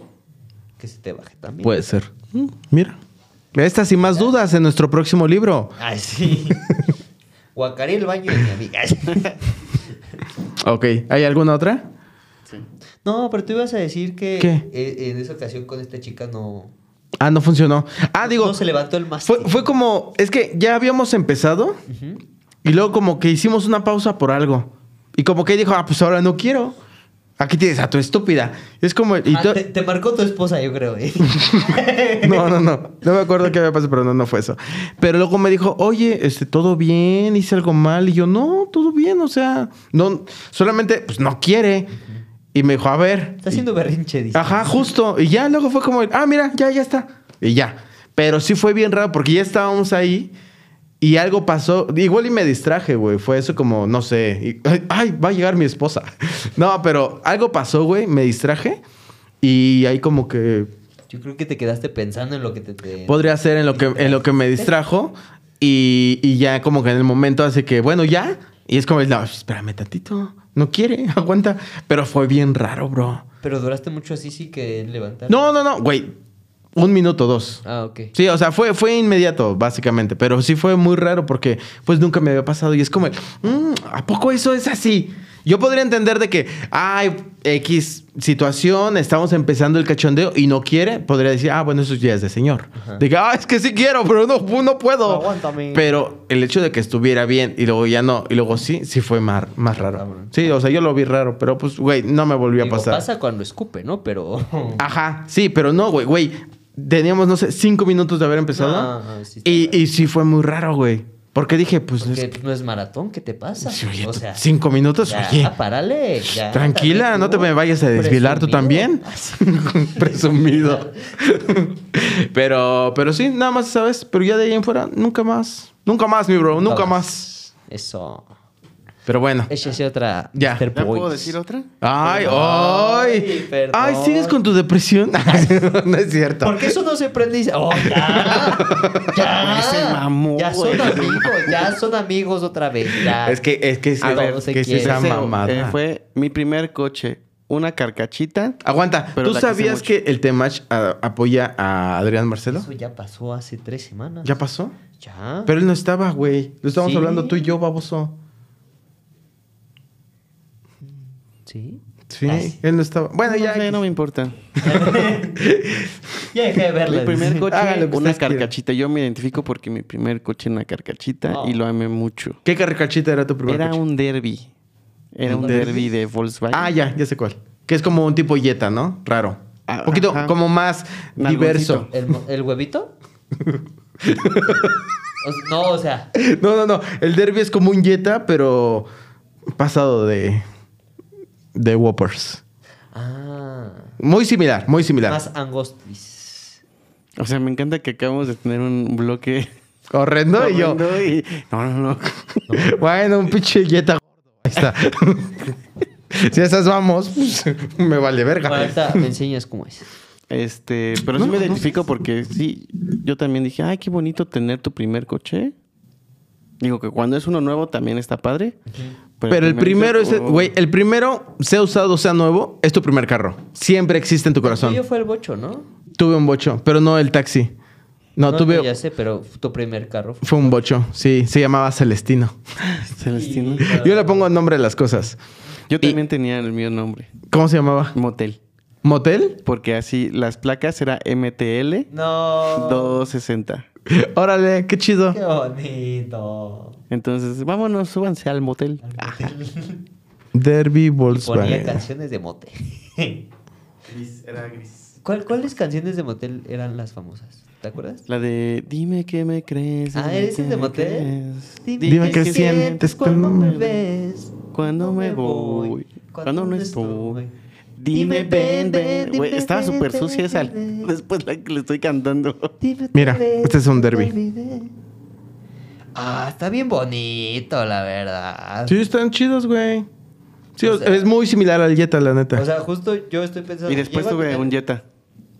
que se te baje también. Puede ser. Mm, mira. Estas sin más dudas en nuestro próximo libro. Ay, sí. Guacaré el baño de mi Ok, ¿hay alguna otra? Sí. No, pero tú ibas a decir que e, en esa ocasión con esta chica no... Ah, no funcionó. Ah, digo... No se levantó el más. Fue, como, es que ya habíamos empezado y luego como que hicimos una pausa por algo. Y como que dijo, ah, pues ahora no quiero. Aquí tienes a tu estúpida. Es como. Ah, te, marcó tu esposa, yo creo. no, no, no. No me acuerdo qué había pasado, pero no, no fue eso. Pero luego me dijo, oye, este, todo bien, hice algo mal. Y yo, no, todo bien, o sea, no, solamente, pues no quiere. Y me dijo, a ver. Está haciendo berrinche, dice. Ajá, justo. Y ya luego fue como, ah, mira, ya, ya está. Y ya. Pero sí fue bien raro porque ya estábamos ahí. Y algo pasó, igual y me distraje, güey. Fue eso como, no sé, ay, va a llegar mi esposa. No, pero algo pasó, güey, me distraje y ahí como que... Yo creo que te quedaste pensando en lo que te... podría ser en lo, que, en lo que me distrajo y, y ya como que en el momento hace que, bueno, ya. Y es como, no, espérame tantito, no quiere, aguanta. Pero fue bien raro, bro. Pero duraste mucho así, sí que levantar. No, no, no, güey un minuto, dos. Ah, ok. Sí, o sea, fue, fue inmediato, básicamente. Pero sí fue muy raro porque, pues, nunca me había pasado. Y es como, mm, ¿a poco eso es así? Yo podría entender de que, ay, X situación, estamos empezando el cachondeo y no quiere, podría decir, ah, bueno, eso ya es de señor. Diga, ah, es que sí quiero, pero no, no puedo. Pero el hecho de que estuviera bien y luego ya no, y luego sí, sí fue más, más raro. Sí, o sea, yo lo vi raro, pero pues, güey, no me volvió a pasar. pasa cuando escupe, ¿no? Pero. Ajá, sí, pero no, güey, güey teníamos, no sé, cinco minutos de haber empezado. Ah, y, y, sí fue muy raro, güey. Porque dije, pues. pues no, es... maratón, ¿qué te pasa? o sea, cinco minutos, oye. tranquila, no te me vayas a desvilar tú también. Presumido. pero, pero sí, nada más, ¿sabes? Pero ya de ahí en fuera, nunca más. Nunca más, mi bro, nunca, más. Eso. Pero bueno. Échese otra. Ya. ¿Ya puedo decir otra? Ay, ay. Ay, ¿sigues con tu depresión? no es cierto. Porque eso no se prende y oh, ya. ya. Se mamó. Ya son amigos, ya son amigos otra vez. Es que es que se, que se, eh, fue mi primer coche una carcachita. Aguanta, ¿tú sabías que, el Temach match apoya a Adrián Marcelo? Eso ya pasó hace tres semanas. ¿Ya pasó? Ya. Pero él no estaba, güey. Lo estábamos hablando tú y yo, baboso. Sí. Sí, él no estaba. Bueno, ya. No, me importa. ya dejé de verlo. Mi primer coche, una carcachita. Yo me identifico porque mi primer coche era una carcachita y oh. lo amé mucho. ¿Qué carcachita era tu primer era Un derby. Era un, derby? de Volkswagen. Ah, ya, ya sé cuál. Que es como un tipo Jetta, ¿no? Raro. Ah, un poquito como más diverso. ¿El, ¿El huevito? no, o sea. No, no, no. El derby es como un Jetta, pero pasado de de Whoppers. Ah. Muy similar, muy similar. Más angostis. O sea, me encanta que acabamos de tener un bloque horrendo, y yo. No, no, no, bueno, un pinche yeta. Ahí está. si esas vamos, pues, me vale verga. Ahí está, me enseñas cómo es. Este, pero sí me identifico porque sí, yo también dije, ay, qué bonito tener tu primer coche. Digo que cuando es uno nuevo también está padre, pero, el primero, güey, el primero, sea usado, o sea nuevo, es tu primer carro. Siempre existe en tu corazón. El fue el bocho, ¿no? Tuve un bocho, pero no el taxi. No, no tuve. Ya sé, pero tu primer carro. Fue, un bocho, sí. Se llamaba Celestino. Celestino. Yo le pongo el nombre de las cosas. Yo también tenía el mío nombre. ¿Cómo se llamaba? Motel. ¿Motel? Porque así las placas era MTL no. 260. Órale, qué chido. Qué bonito. Entonces, vámonos, súbanse al motel. Ah. Derby Volkswagen. Ponía canciones de motel. era ¿Cuál, ¿Cuáles canciones de motel eran las famosas? ¿Te acuerdas? La de Dime que me crees. Ah, ¿eres de motel? Dime, Dime que, sientes cuando me ves. Cuando me voy. Cuando, no estoy. Dime, ven, ven. Güey, estaba súper sucia esa. Después la que le estoy cantando. Mira, este es un derby. Ah, está bien bonito, la verdad. Sí, están chidos, güey. Sí, es muy similar al Jetta, la neta. O sea, justo yo estoy pensando. Y después tuve un Jetta.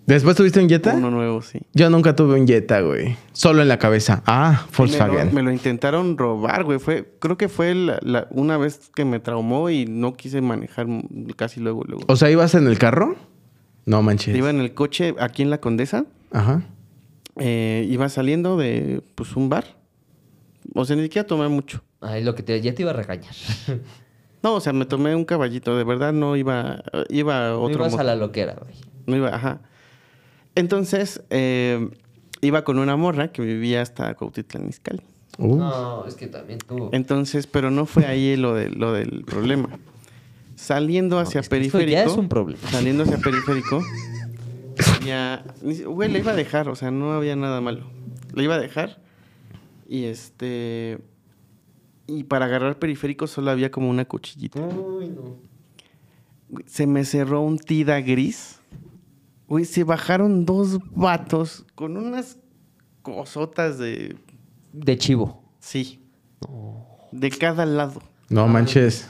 ¿Después tuviste un Jetta? Uno nuevo, sí. Yo nunca tuve un Jetta, güey. Solo en la cabeza. Ah, Volkswagen. Me lo, intentaron robar, güey. Fue, creo que fue la, una vez que me traumó y no quise manejar casi luego, luego. O sea, ¿ibas en el carro? No manches. Iba en el coche aquí en la Condesa. Ajá. Eh, iba saliendo de, pues, un bar. O sea, ni siquiera tomé mucho. Ay, lo que te, ya te iba a regañar. no, o sea, me tomé un caballito. De verdad no iba... Iba a otro... No ibas a la loquera, güey. No iba, ajá. Entonces, eh, iba con una morra que vivía hasta Cuautitlán Izcalli. Uh. No, es que también tuvo... Entonces, pero no fue ahí lo, del problema. Saliendo hacia no, periférico. es un problema. Saliendo hacia periférico. ya. Güey, le iba a dejar, o sea, no había nada malo. Le iba a dejar. Y este. Y para agarrar periférico solo había como una cuchillita. Se me cerró un tida gris Uy, se bajaron dos vatos con unas cosotas de. De chivo. Sí. De cada lado. No manches.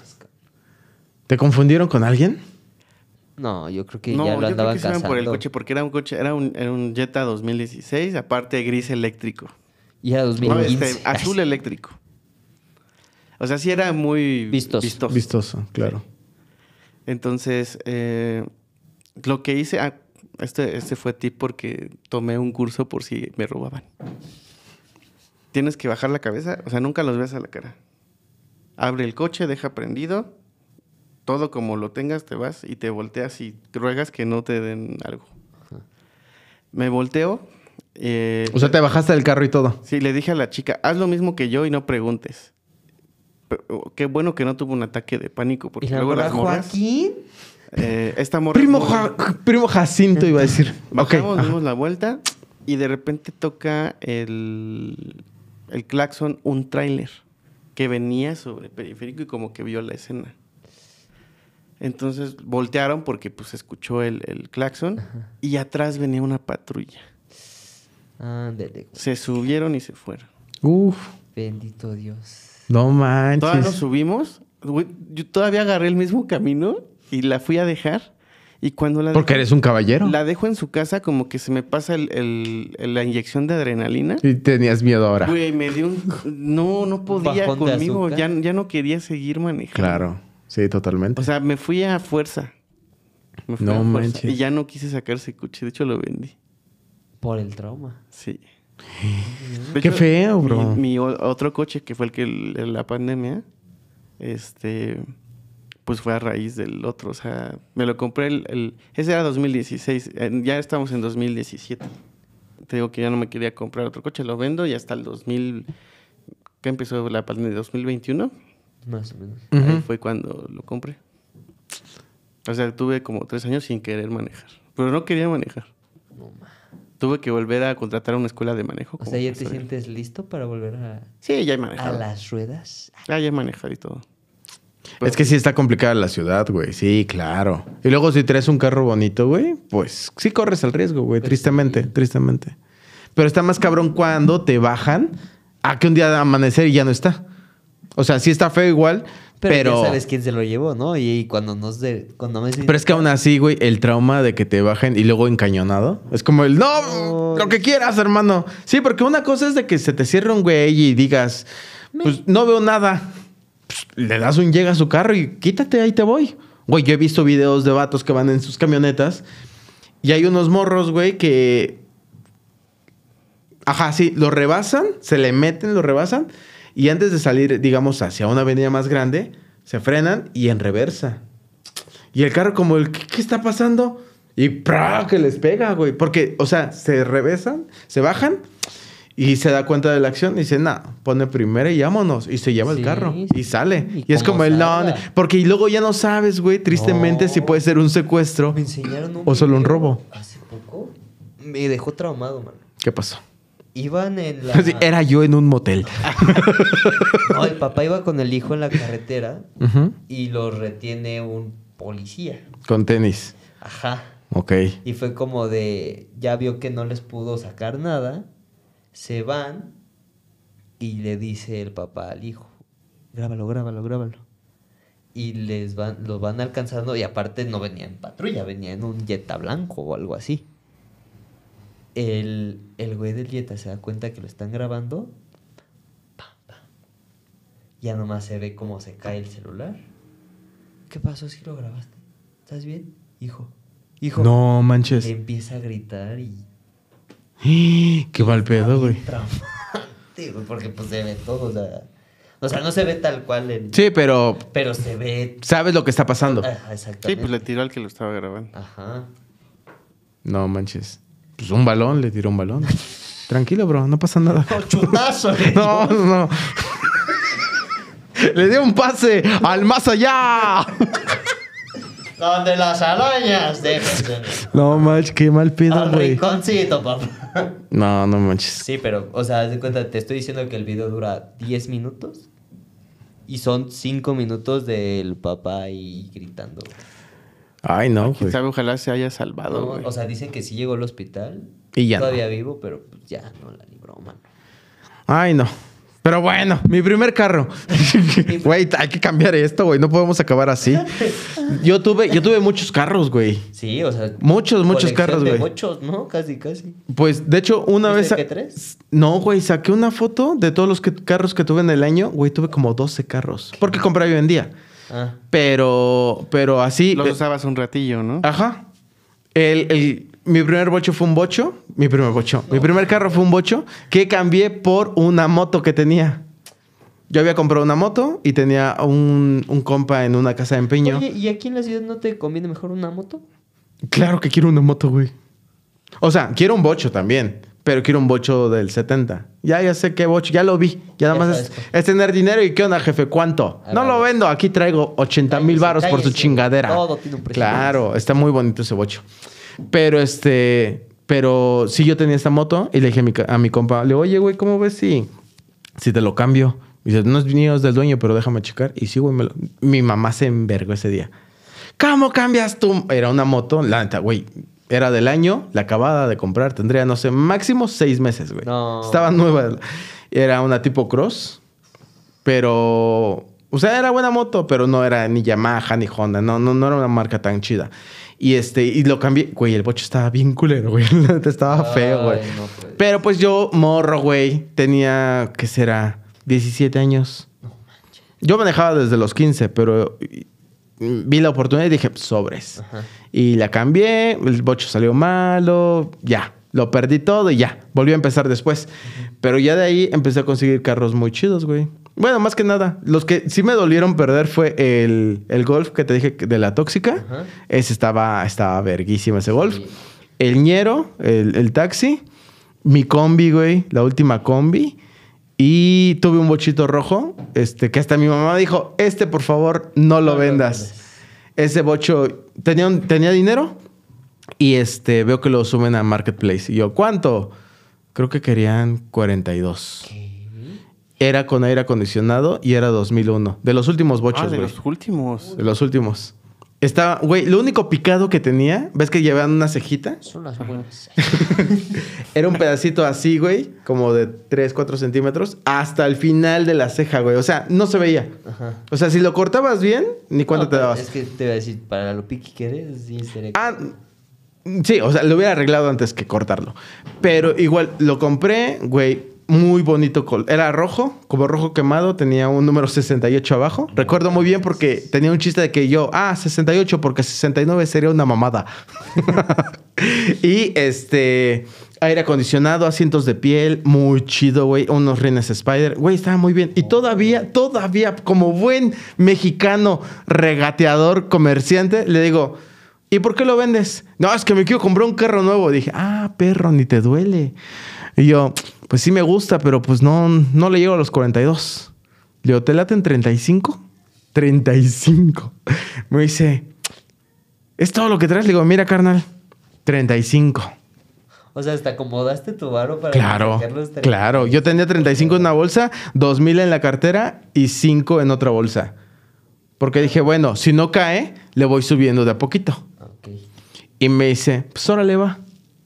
¿Te confundieron con alguien? No, yo creo que ya lo yo creo que por el coche porque era un coche, era un, era Jetta 2016, aparte gris eléctrico. Y era 2015. Este, azul eléctrico. O sea, sí era muy vistoso. Vistoso, claro. Entonces, eh, lo que hice, ah, este, este fue ti porque tomé un curso por si me robaban. Tienes que bajar la cabeza, o sea, nunca los ves a la cara. Abre el coche, deja prendido, todo como lo tengas, te vas y te volteas y ruegas que no te den algo. Me volteo. Eh, o sea, te bajaste del carro y todo. Sí, le dije a la chica, haz lo mismo que yo y no preguntes. qué bueno que no tuvo un ataque de pánico porque ¿Y la las eh, primo, Jacinto iba a decir. Bajamos, dimos la vuelta y de repente toca el, el claxon un tráiler que venía sobre el periférico y como que vio la escena. Entonces voltearon porque pues escuchó el, el claxon y atrás venía una patrulla. Se subieron y se fueron. Bendito Dios. No manches. Todavía nos subimos. Yo todavía agarré el mismo camino y la fui a dejar. Y cuando la Porque eres un caballero. La dejo en su casa como que se me pasa la inyección de adrenalina. Y tenías miedo ahora. Güey, me dio un... No, no podía conmigo. Ya, ya no quería seguir manejando. Claro. Sí, totalmente. O sea, me fui a fuerza. Me fui no a fuerza. manches. Y ya no quise sacar ese coche. De hecho, lo vendí. Por el trauma. Sí. Qué feo, bro. mi, otro coche, que fue el que la pandemia, este pues fue a raíz del otro. O sea, me lo compré el, ese era 2016, ya estamos en 2017. Te digo que ya no me quería comprar otro coche, lo vendo y hasta el 2000, que empezó la pandemia de 2021. Más o menos. Ahí fue cuando lo compré. O sea, tuve como tres años sin querer manejar. Pero no quería manejar. No, tuve que volver a contratar a una escuela de manejo. O sea, ¿ya te sientes listo para volver a... Sí, ya he manejado. ¿A las ruedas? Ah, ya he manejado y todo es que sí está complicada la ciudad, güey. Sí, claro. Y luego si traes un carro bonito, güey, pues sí corres el riesgo, güey. Pues tristemente, tristemente. Pero está más cabrón cuando te bajan a que un día de amanecer y ya no está. O sea, sí está feo igual, pero... pero... Ya sabes quién se lo llevó, ¿no? Y, cuando no De... Cuando me... Pero es que aún así, güey, el trauma de que te bajen y luego encañonado. Es como el, no, lo que quieras, hermano. Sí, porque una cosa es de que se te cierre un güey y digas, pues no veo nada le das un llega a su carro y quítate, ahí te voy. Güey, yo he visto videos de vatos que van en sus camionetas y hay unos morros, güey, que. Ajá, sí, lo rebasan, se le meten, lo rebasan y antes de salir, digamos, hacia una avenida más grande, se frenan y en reversa. Y el carro, como el, ¿qué, está pasando? Y ¡pra! que les pega, güey. Porque, o sea, se revesan, se bajan y se da cuenta de la acción y dice, nah, pone primero y llámonos. Y se lleva el carro y sale. Y, es como el no, porque luego ya no sabes, güey, tristemente, si puede ser un secuestro Me o solo un robo. Hace poco me dejó traumado, mano. ¿Qué pasó? Iban en la. Era yo en un motel. no, el papá iba con el hijo en la carretera y lo retiene un policía. Con tenis. Ajá. Ok. Y fue como de. Ya vio que no les pudo sacar nada se van y le dice el papá al hijo, grábalo, grábalo, grábalo. Y les van, los van alcanzando y aparte no venía en patrulla, venía en un Jetta blanco o algo así. El, el güey del Jetta se da cuenta que lo están grabando. Ya nomás se ve cómo se cae el celular. ¿Qué pasó si lo grabaste? ¿Estás bien? Hijo. Hijo. No manches. Le empieza a gritar y Qué mal pedo, güey. porque pues se ve todo, o sea. O sea, no se ve tal cual el. Sí, pero. Pero se ve. Sabes lo que está pasando. Ajá, ah, exactamente. Sí, pues le tiró al que lo estaba grabando. Ajá. No manches. Pues un balón, le tiró un balón. Tranquilo, bro, no pasa nada. No, chutazo, No, no. le dio un pase al más allá. Donde las arañas dejen. No manches, qué mal pedo, güey. Rinconcito, papá. No, no manches. Sí, pero, o sea, cuenta, te estoy diciendo que el video dura 10 minutos y son 5 minutos del papá y gritando. Ay, no. ojalá se haya salvado. o sea, dicen que sí llegó al hospital. Y ya. Todavía vivo, pero pues, ya no la libró, mano. Ay, no. Pero bueno, mi primer carro. Güey, hay que cambiar esto, güey. No podemos acabar así. Yo tuve, yo tuve muchos carros, güey. Sí, o sea. Muchos, muchos carros, güey. Muchos, ¿no? Casi, casi. Pues, de hecho, una vez. ¿Saqué tres? No, güey, saqué una foto de todos los carros que tuve en el año. Güey, tuve como 12 carros. Porque compré y vendía. Ah. Pero, pero así. Los eh, usabas un ratillo, ¿no? Ajá. El, el, mi primer bocho fue un bocho. Mi primer bocho. Mi primer carro fue un bocho que cambié por una moto que tenía. Yo había comprado una moto y tenía un, compa en una casa de empeño. Oye, ¿y aquí en la ciudad no te conviene mejor una moto? Claro que quiero una moto, güey. O sea, quiero un bocho también, pero quiero un bocho del 70. Ya, ya sé qué bocho, ya lo vi. Ya, nada más es, tener dinero y qué onda, jefe, ¿cuánto? Ah, no lo vendo, aquí traigo 80 mil varos por su chingadera. Todo tiene un precio. Claro, está muy bonito ese bocho. Pero este, pero sí yo tenía esta moto y le dije a mi, compa, le digo, oye, güey, ¿cómo ves si, si te lo cambio? Y dice, no es mío, del dueño, pero déjame checar. Y sí, güey, mi mamá se envergó ese día. ¿Cómo cambias tú? Era una moto, la güey. Era del año, la acabada de comprar. Tendría, no sé, máximo seis meses, güey. Estaba nueva. Era una tipo cross, pero o sea, era buena moto, pero no era ni Yamaha ni Honda. No, no, no era una marca tan chida. Y este, y lo cambié. Güey, el bocho estaba bien culero, güey. estaba feo, güey. Pues. Pero pues yo, morro, güey, tenía, ¿qué será? 17 años. Yo manejaba desde los 15, pero mm, vi la oportunidad y dije, sobres. Y la cambié, el bocho salió malo, ya. Lo perdí todo y ya. Volví a empezar después. Pero ya de ahí empecé a conseguir carros muy chidos, güey. Bueno, más que nada, los que sí me dolieron perder fue el, golf que te dije de la tóxica. Ese estaba, estaba ese golf. El ñero, el, taxi, mi combi, güey, la última combi. Y tuve un bochito rojo, este, que hasta mi mamá dijo, este por favor no lo vendas. ese bocho tenía, tenía dinero y este, veo que lo suben a Marketplace. Y yo, ¿cuánto? Creo que querían 42. ¿Qué? era con aire acondicionado y era 2001. De los últimos bochos, ah, güey. de los últimos. De los últimos. Estaba, güey, lo único picado que tenía, ¿ves que llevaban una cejita? Son las buenas. Era un pedacito así, güey, como de 3, 4 centímetros, hasta el final de la ceja, güey. O sea, no se veía. Ajá. O sea, si lo cortabas bien, ni cuánto te dabas. Es que te iba a decir, para lo piqui que eres, sí, Ah, sí, o sea, lo hubiera arreglado antes que cortarlo. Pero igual, lo compré, güey, muy bonito color. Era rojo, como rojo quemado, tenía un número 68 abajo. Recuerdo muy bien porque tenía un chiste de que yo, ah, 68 porque 69 sería una mamada. y este, aire acondicionado, asientos de piel, muy chido, güey, unos rines Spider, güey, estaba muy bien. Y todavía, todavía, como buen mexicano regateador, comerciante, le digo, ¿y por qué lo vendes? No, es que me quiero comprar un carro nuevo. Dije, ah, perro, ni te duele. Y yo, pues sí me gusta, pero pues no, no le llego a los 42. Le digo, ¿te late en 35? 35. Me dice, ¿es todo lo que traes? Le digo, mira, carnal, 35. O sea, hasta acomodaste tu varo para claro, Claro, yo tenía 35 en una bolsa, 2000 en la cartera y 5 en otra bolsa. Porque dije, bueno, si no cae, le voy subiendo de a poquito. Y me dice, pues órale va.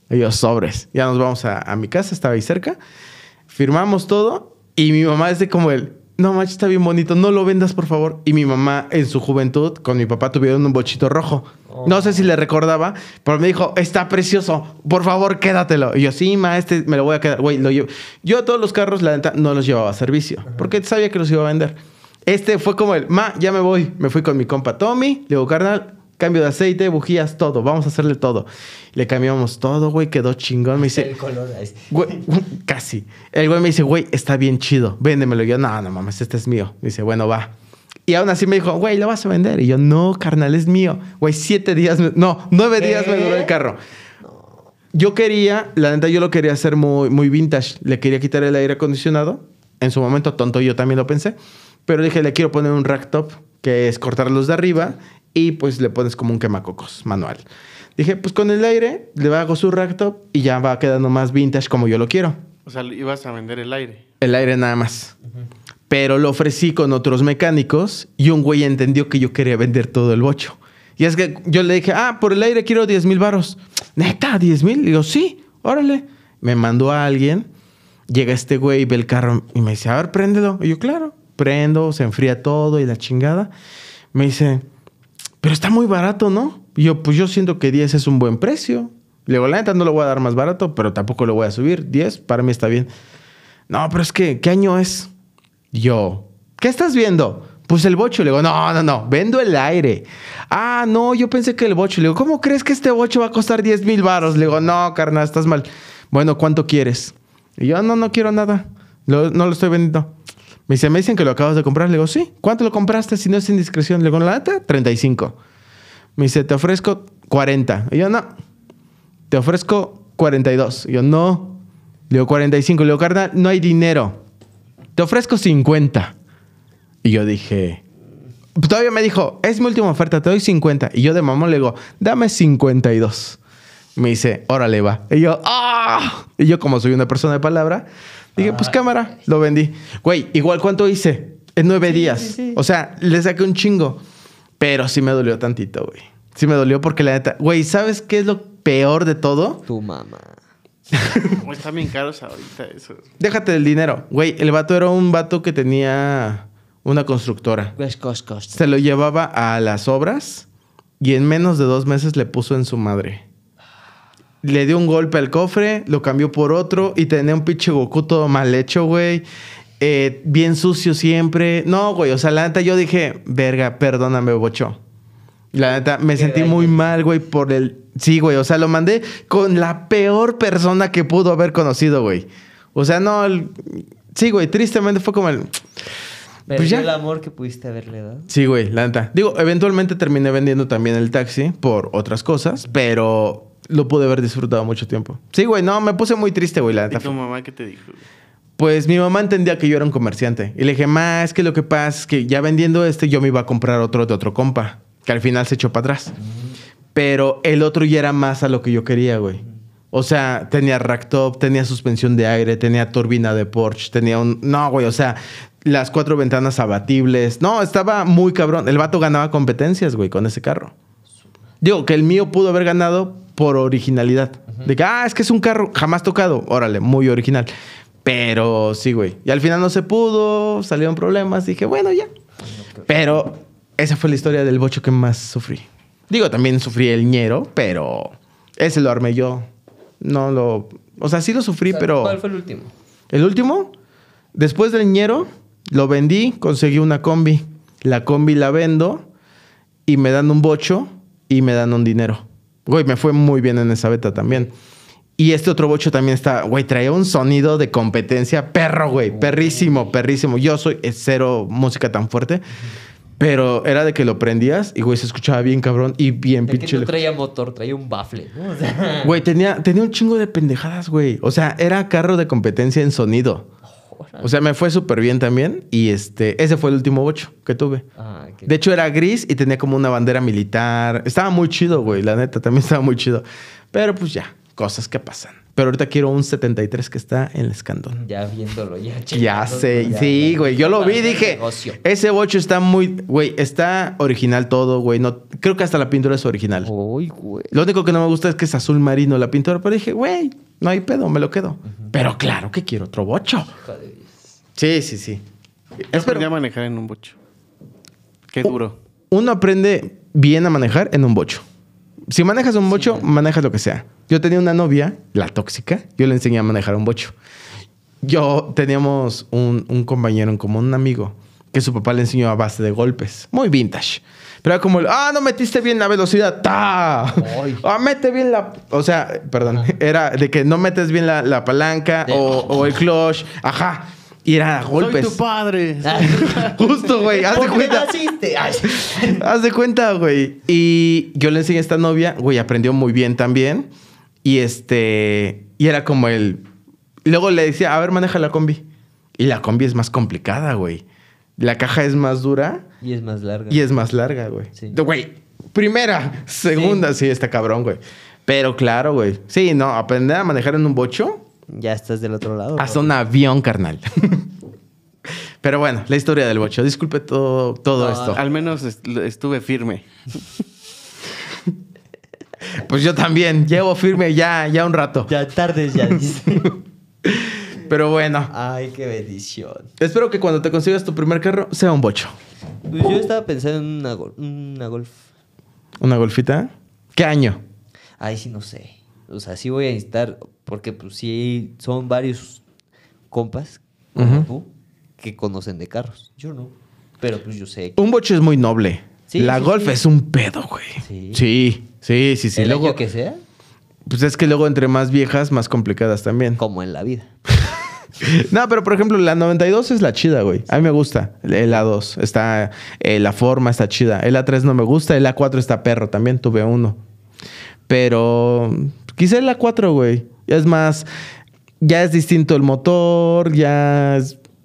Y sobres. Ya nos vamos a, mi casa, estaba ahí cerca. Firmamos todo y mi mamá es de como el, no macho, está bien bonito, no lo vendas, por favor. Y mi mamá, en su juventud, con mi papá tuvieron un bochito rojo. Oh. No sé si le recordaba, pero me dijo, está precioso, por favor, quédatelo. Y yo, sí, ma, este me lo voy a quedar. Güey, lo Yo todos los carros, la neta, no los llevaba a servicio, porque sabía que los iba a vender. Este fue como el, ma, ya me voy. Me fui con mi compa Tommy, le digo, carnal, cambio de aceite, bujías, todo. Vamos a hacerle todo. Le cambiamos todo, güey, quedó chingón. Me dice. El color es. Güey, casi. El güey me dice, güey, está bien chido, véndemelo. yo, no, no mames, este es mío. dice, bueno, va. Y aún así me dijo, güey, lo vas a vender. Y yo, no, carnal, es mío. Güey, siete días, no, nueve días me duró el carro. Yo quería, la neta, yo lo quería hacer muy, muy vintage. Le quería quitar el aire acondicionado. En su momento, tonto, yo también lo pensé. Pero dije, le quiero poner un rack top, que es cortar luz de arriba y pues le pones como un quemacocos manual. Dije, pues con el aire le hago su top y ya va quedando más vintage como yo lo quiero. O sea, ibas a vender el aire. El aire nada más. Pero lo ofrecí con otros mecánicos y un güey entendió que yo quería vender todo el bocho. Y es que yo le dije, ah, por el aire quiero 10 mil baros. Neta, 10 mil. Digo, sí, órale. Me mandó a alguien, llega este güey, ve el carro y me dice, a ver, préndelo. Y yo, claro, prendo, se enfría todo y la chingada. Me dice, pero está muy barato, ¿no? Y yo, pues yo siento que 10 es un buen precio. Le digo, la neta no lo voy a dar más barato, pero tampoco lo voy a subir. 10 para mí está bien. No, pero es que, ¿qué año es? yo, ¿qué estás viendo? Pues el bocho. Le digo, no, no, no, vendo el aire. Ah, no, yo pensé que el bocho. Le digo, ¿cómo crees que este bocho va a costar 10 mil baros? Le digo, no, carnal, estás mal. Bueno, ¿cuánto quieres? Y yo, no, no quiero nada. no lo estoy vendiendo. Me dice, me dicen que lo acabas de comprar. Le digo, sí. ¿Cuánto lo compraste si no es indiscreción? Le digo, la y 35. Me dice, te ofrezco 40. Y yo, no. Te ofrezco 42. Y yo, no. Le digo, 45. Le digo, carnal, no hay dinero. Te ofrezco 50. Y yo dije, todavía me dijo, es mi última oferta, te doy 50. Y yo de mamón le digo, dame 52. Me dice, órale va. Y yo, ¡ah! Y yo, como soy una persona de palabra, Dije, pues cámara, lo vendí. Güey, igual cuánto hice en nueve días. O sea, le saqué un chingo. Pero sí me dolió tantito, güey. Sí me dolió porque la neta. Güey, ¿sabes qué es lo peor de todo? Tu mamá. Está bien caros ahorita eso. Déjate del dinero. Güey, el vato era un vato que tenía una constructora. Pues, Se lo llevaba a las obras y en menos de dos meses le puso en su madre le dio un golpe al cofre, lo cambió por otro y tenía un pinche Goku todo mal hecho, güey. Eh, bien sucio siempre. No, güey, o sea, la neta yo dije, verga, perdóname, bocho. La neta, me sentí muy mal, güey, por el... Sí, güey, o sea, lo mandé con la peor persona que pudo haber conocido, güey. O sea, no, sí, güey, tristemente fue como el... Pues el amor que pudiste haberle dado. Sí, güey, la neta. Digo, eventualmente terminé vendiendo también el taxi por otras cosas, pero lo pude haber disfrutado mucho tiempo. Sí, güey, no, me puse muy triste, güey, la ¿Y tu mamá qué te dijo? Pues mi mamá entendía que yo era un comerciante. Y le dije, ma, es que lo que pasa es que ya vendiendo este, yo me iba a comprar otro de otro compa, que al final se echó para atrás. Pero el otro ya era más a lo que yo quería, güey. O sea, tenía rack top, tenía suspensión de aire, tenía turbina de Porsche, tenía un... No, güey, o sea, las cuatro ventanas abatibles. No, estaba muy cabrón. El vato ganaba competencias, güey, con ese carro. Digo, que el mío pudo haber ganado por originalidad. De que, ah, es que es un carro jamás tocado. Órale, muy original. Pero sí, güey. Y al final no se pudo, salieron problemas. Dije, bueno, ya. Pero esa fue la historia del bocho que más sufrí. Digo, también sufrí el ñero, pero ese lo armé yo. No lo. O sea, sí lo sufrí, pero. ¿Cuál fue el último? El último, después del ñero, lo vendí, conseguí una combi. La combi la vendo y me dan un bocho y me dan un dinero. Güey, me fue muy bien en esa beta también. Y este otro bocho también está, güey, traía un sonido de competencia, perro, güey, perrísimo, perrísimo. Yo soy eh, cero música tan fuerte, pero era de que lo prendías y, güey, se escuchaba bien cabrón y bien pinche. no traía motor, traía un bafle. Güey, tenía, tenía un chingo de pendejadas, güey. O sea, era carro de competencia en sonido. Pues, o sea, me fue súper bien también. Y este, ese fue el último bocho que tuve. Ah, de hecho, era gris y tenía como una bandera militar. Estaba muy chido, güey. La neta, también estaba muy chido. Pero pues ya, cosas que pasan. Pero ahorita quiero un 73 que está en el escandón. Ya viéndolo, ya Ya sé, sí, güey. Yo lo vi dije, ese bocho está muy, güey, está original todo, güey. No, creo que hasta la pintura es original. Uy, güey. Lo único que no me gusta es que es azul marino la pintura, pero dije, güey, no hay pedo, me lo quedo. Pero claro que quiero otro bocho. Sí, sí, sí. aprendí a manejar en un bocho. Qué duro. Uno aprende bien a manejar en un bocho. Si manejas un bocho, maneja manejas lo que sea. Yo tenía una novia, la tóxica, yo le enseñé a manejar un bocho. Yo teníamos un, compañero como un amigo, que su papá le enseñó a base de golpes. Muy vintage. Pero era como, el, ah, no metiste bien la velocidad, ta. Ah, mete bien la. O sea, perdón, era de que no metes bien la, palanca o, o, el clutch. Ajá. Y era a golpes. Soy tu padre. Justo, güey. Haz de cuenta. haz de cuenta, güey. Y yo le enseñé a esta novia, güey, aprendió muy bien también. Y este. Y era como el. Luego le decía, a ver, maneja la combi. Y la combi es más complicada, güey. La caja es más dura. Y es más larga. Y es más larga, güey. Güey, primera, segunda, sí, sí está cabrón, güey. Pero claro, güey. Sí, no, aprender a manejar en un bocho ya estás del otro lado. Haz un avión, carnal. Pero bueno, la historia del bocho. Disculpe todo, todo esto. Al menos estuve firme. Pues yo también. Llevo firme ya, ya un rato. Ya tardes ya. Pero bueno. Ay, qué bendición. Espero que cuando te consigas tu primer carro sea un bocho. Pues yo estaba pensando en una golf. ¿Una golfita? ¿Qué año? Ay, sí, no sé o sea, sí voy a instar, porque pues sí son varios compas que conocen de carros. Yo no, pero pues yo sé. Un boche es muy noble. la golf es un pedo, güey. Sí, sí, sí, sí. ¿El luego, que sea? Pues es que luego entre más viejas, más complicadas también. Como en la vida. no, pero por ejemplo, la 92 es la chida, güey. A mí me gusta. El A2 está, eh, la forma está chida. El A3 no me gusta. El A4 está perro también. Tuve uno. Pero Quizá el a 4, güey. Ya Es más, ya es distinto el motor, ya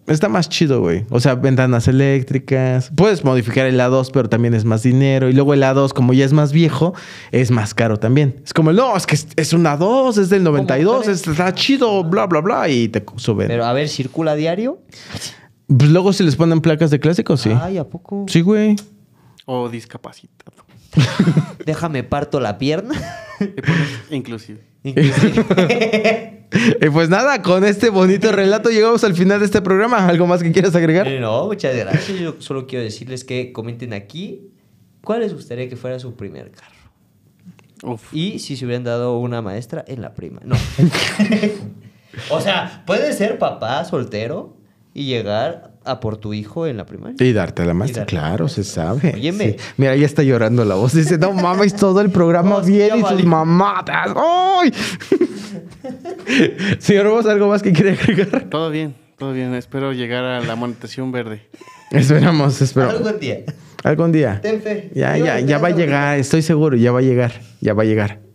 está más chido, güey. O sea, ventanas eléctricas. Puedes modificar el A2, pero también es más dinero. Y luego el A2, como ya es más viejo, es más caro también. Es como, no, es que es, un A2, es del 92, está chido, bla, bla, bla, y te suben. Pero a ver, ¿circula diario? Pues luego si les ponen placas de clásicos, sí. Ay, ¿a poco? Sí, güey. O discapacitado. Déjame parto la pierna. inclusive. y pues nada, con este bonito relato llegamos al final de este programa. ¿Algo más que quieras agregar? Eh, no, muchas gracias. Yo solo quiero decirles que comenten aquí cuál les gustaría que fuera su primer carro. Y si se hubieran dado una maestra en la prima. No. o sea, puede ser papá soltero y llegar a por tu hijo en la primaria. Y darte la más, claro, se sabe. Mira, ya está llorando la voz. Dice, no mames, todo el programa bien y sus mamadas. Señor Vos, ¿algo más que quiere agregar? Todo bien, todo bien. Espero llegar a la monetación verde. Esperamos, esperamos. Algún día. Algún día. Ten fe. Ya, ya, ya va a llegar, estoy seguro, ya va a llegar, ya va a llegar.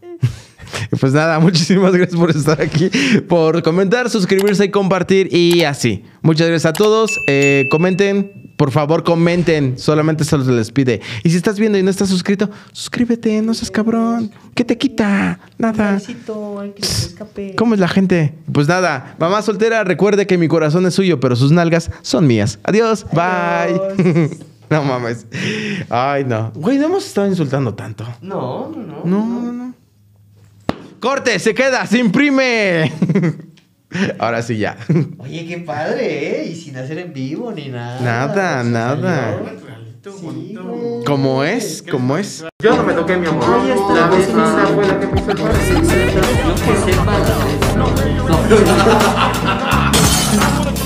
Pues nada, muchísimas gracias por estar aquí, por comentar, suscribirse, y compartir y así. Muchas gracias a todos. Eh, comenten. Por favor, comenten. Solamente se los les pide. Y si estás viendo y no estás suscrito, suscríbete, no seas cabrón. ¿Qué te quita? Nada. ¿Cómo es la gente? Pues nada, mamá soltera, recuerde que mi corazón es suyo, pero sus nalgas son mías. Adiós, Adiós. bye. no mames. Ay, no. Güey, no hemos estado insultando tanto. No, no, no. No, no, no. Corte, se queda, se imprime. Ahora sí ya. Oye, qué padre, ¿eh? Y sin hacer en vivo ni nada. Nada, nada. ¿Cómo es? ¿Cómo es? Yo no me toqué, mi amor. Ay, esta la pues, vez misa fue la que me el padre. que sepa No, no.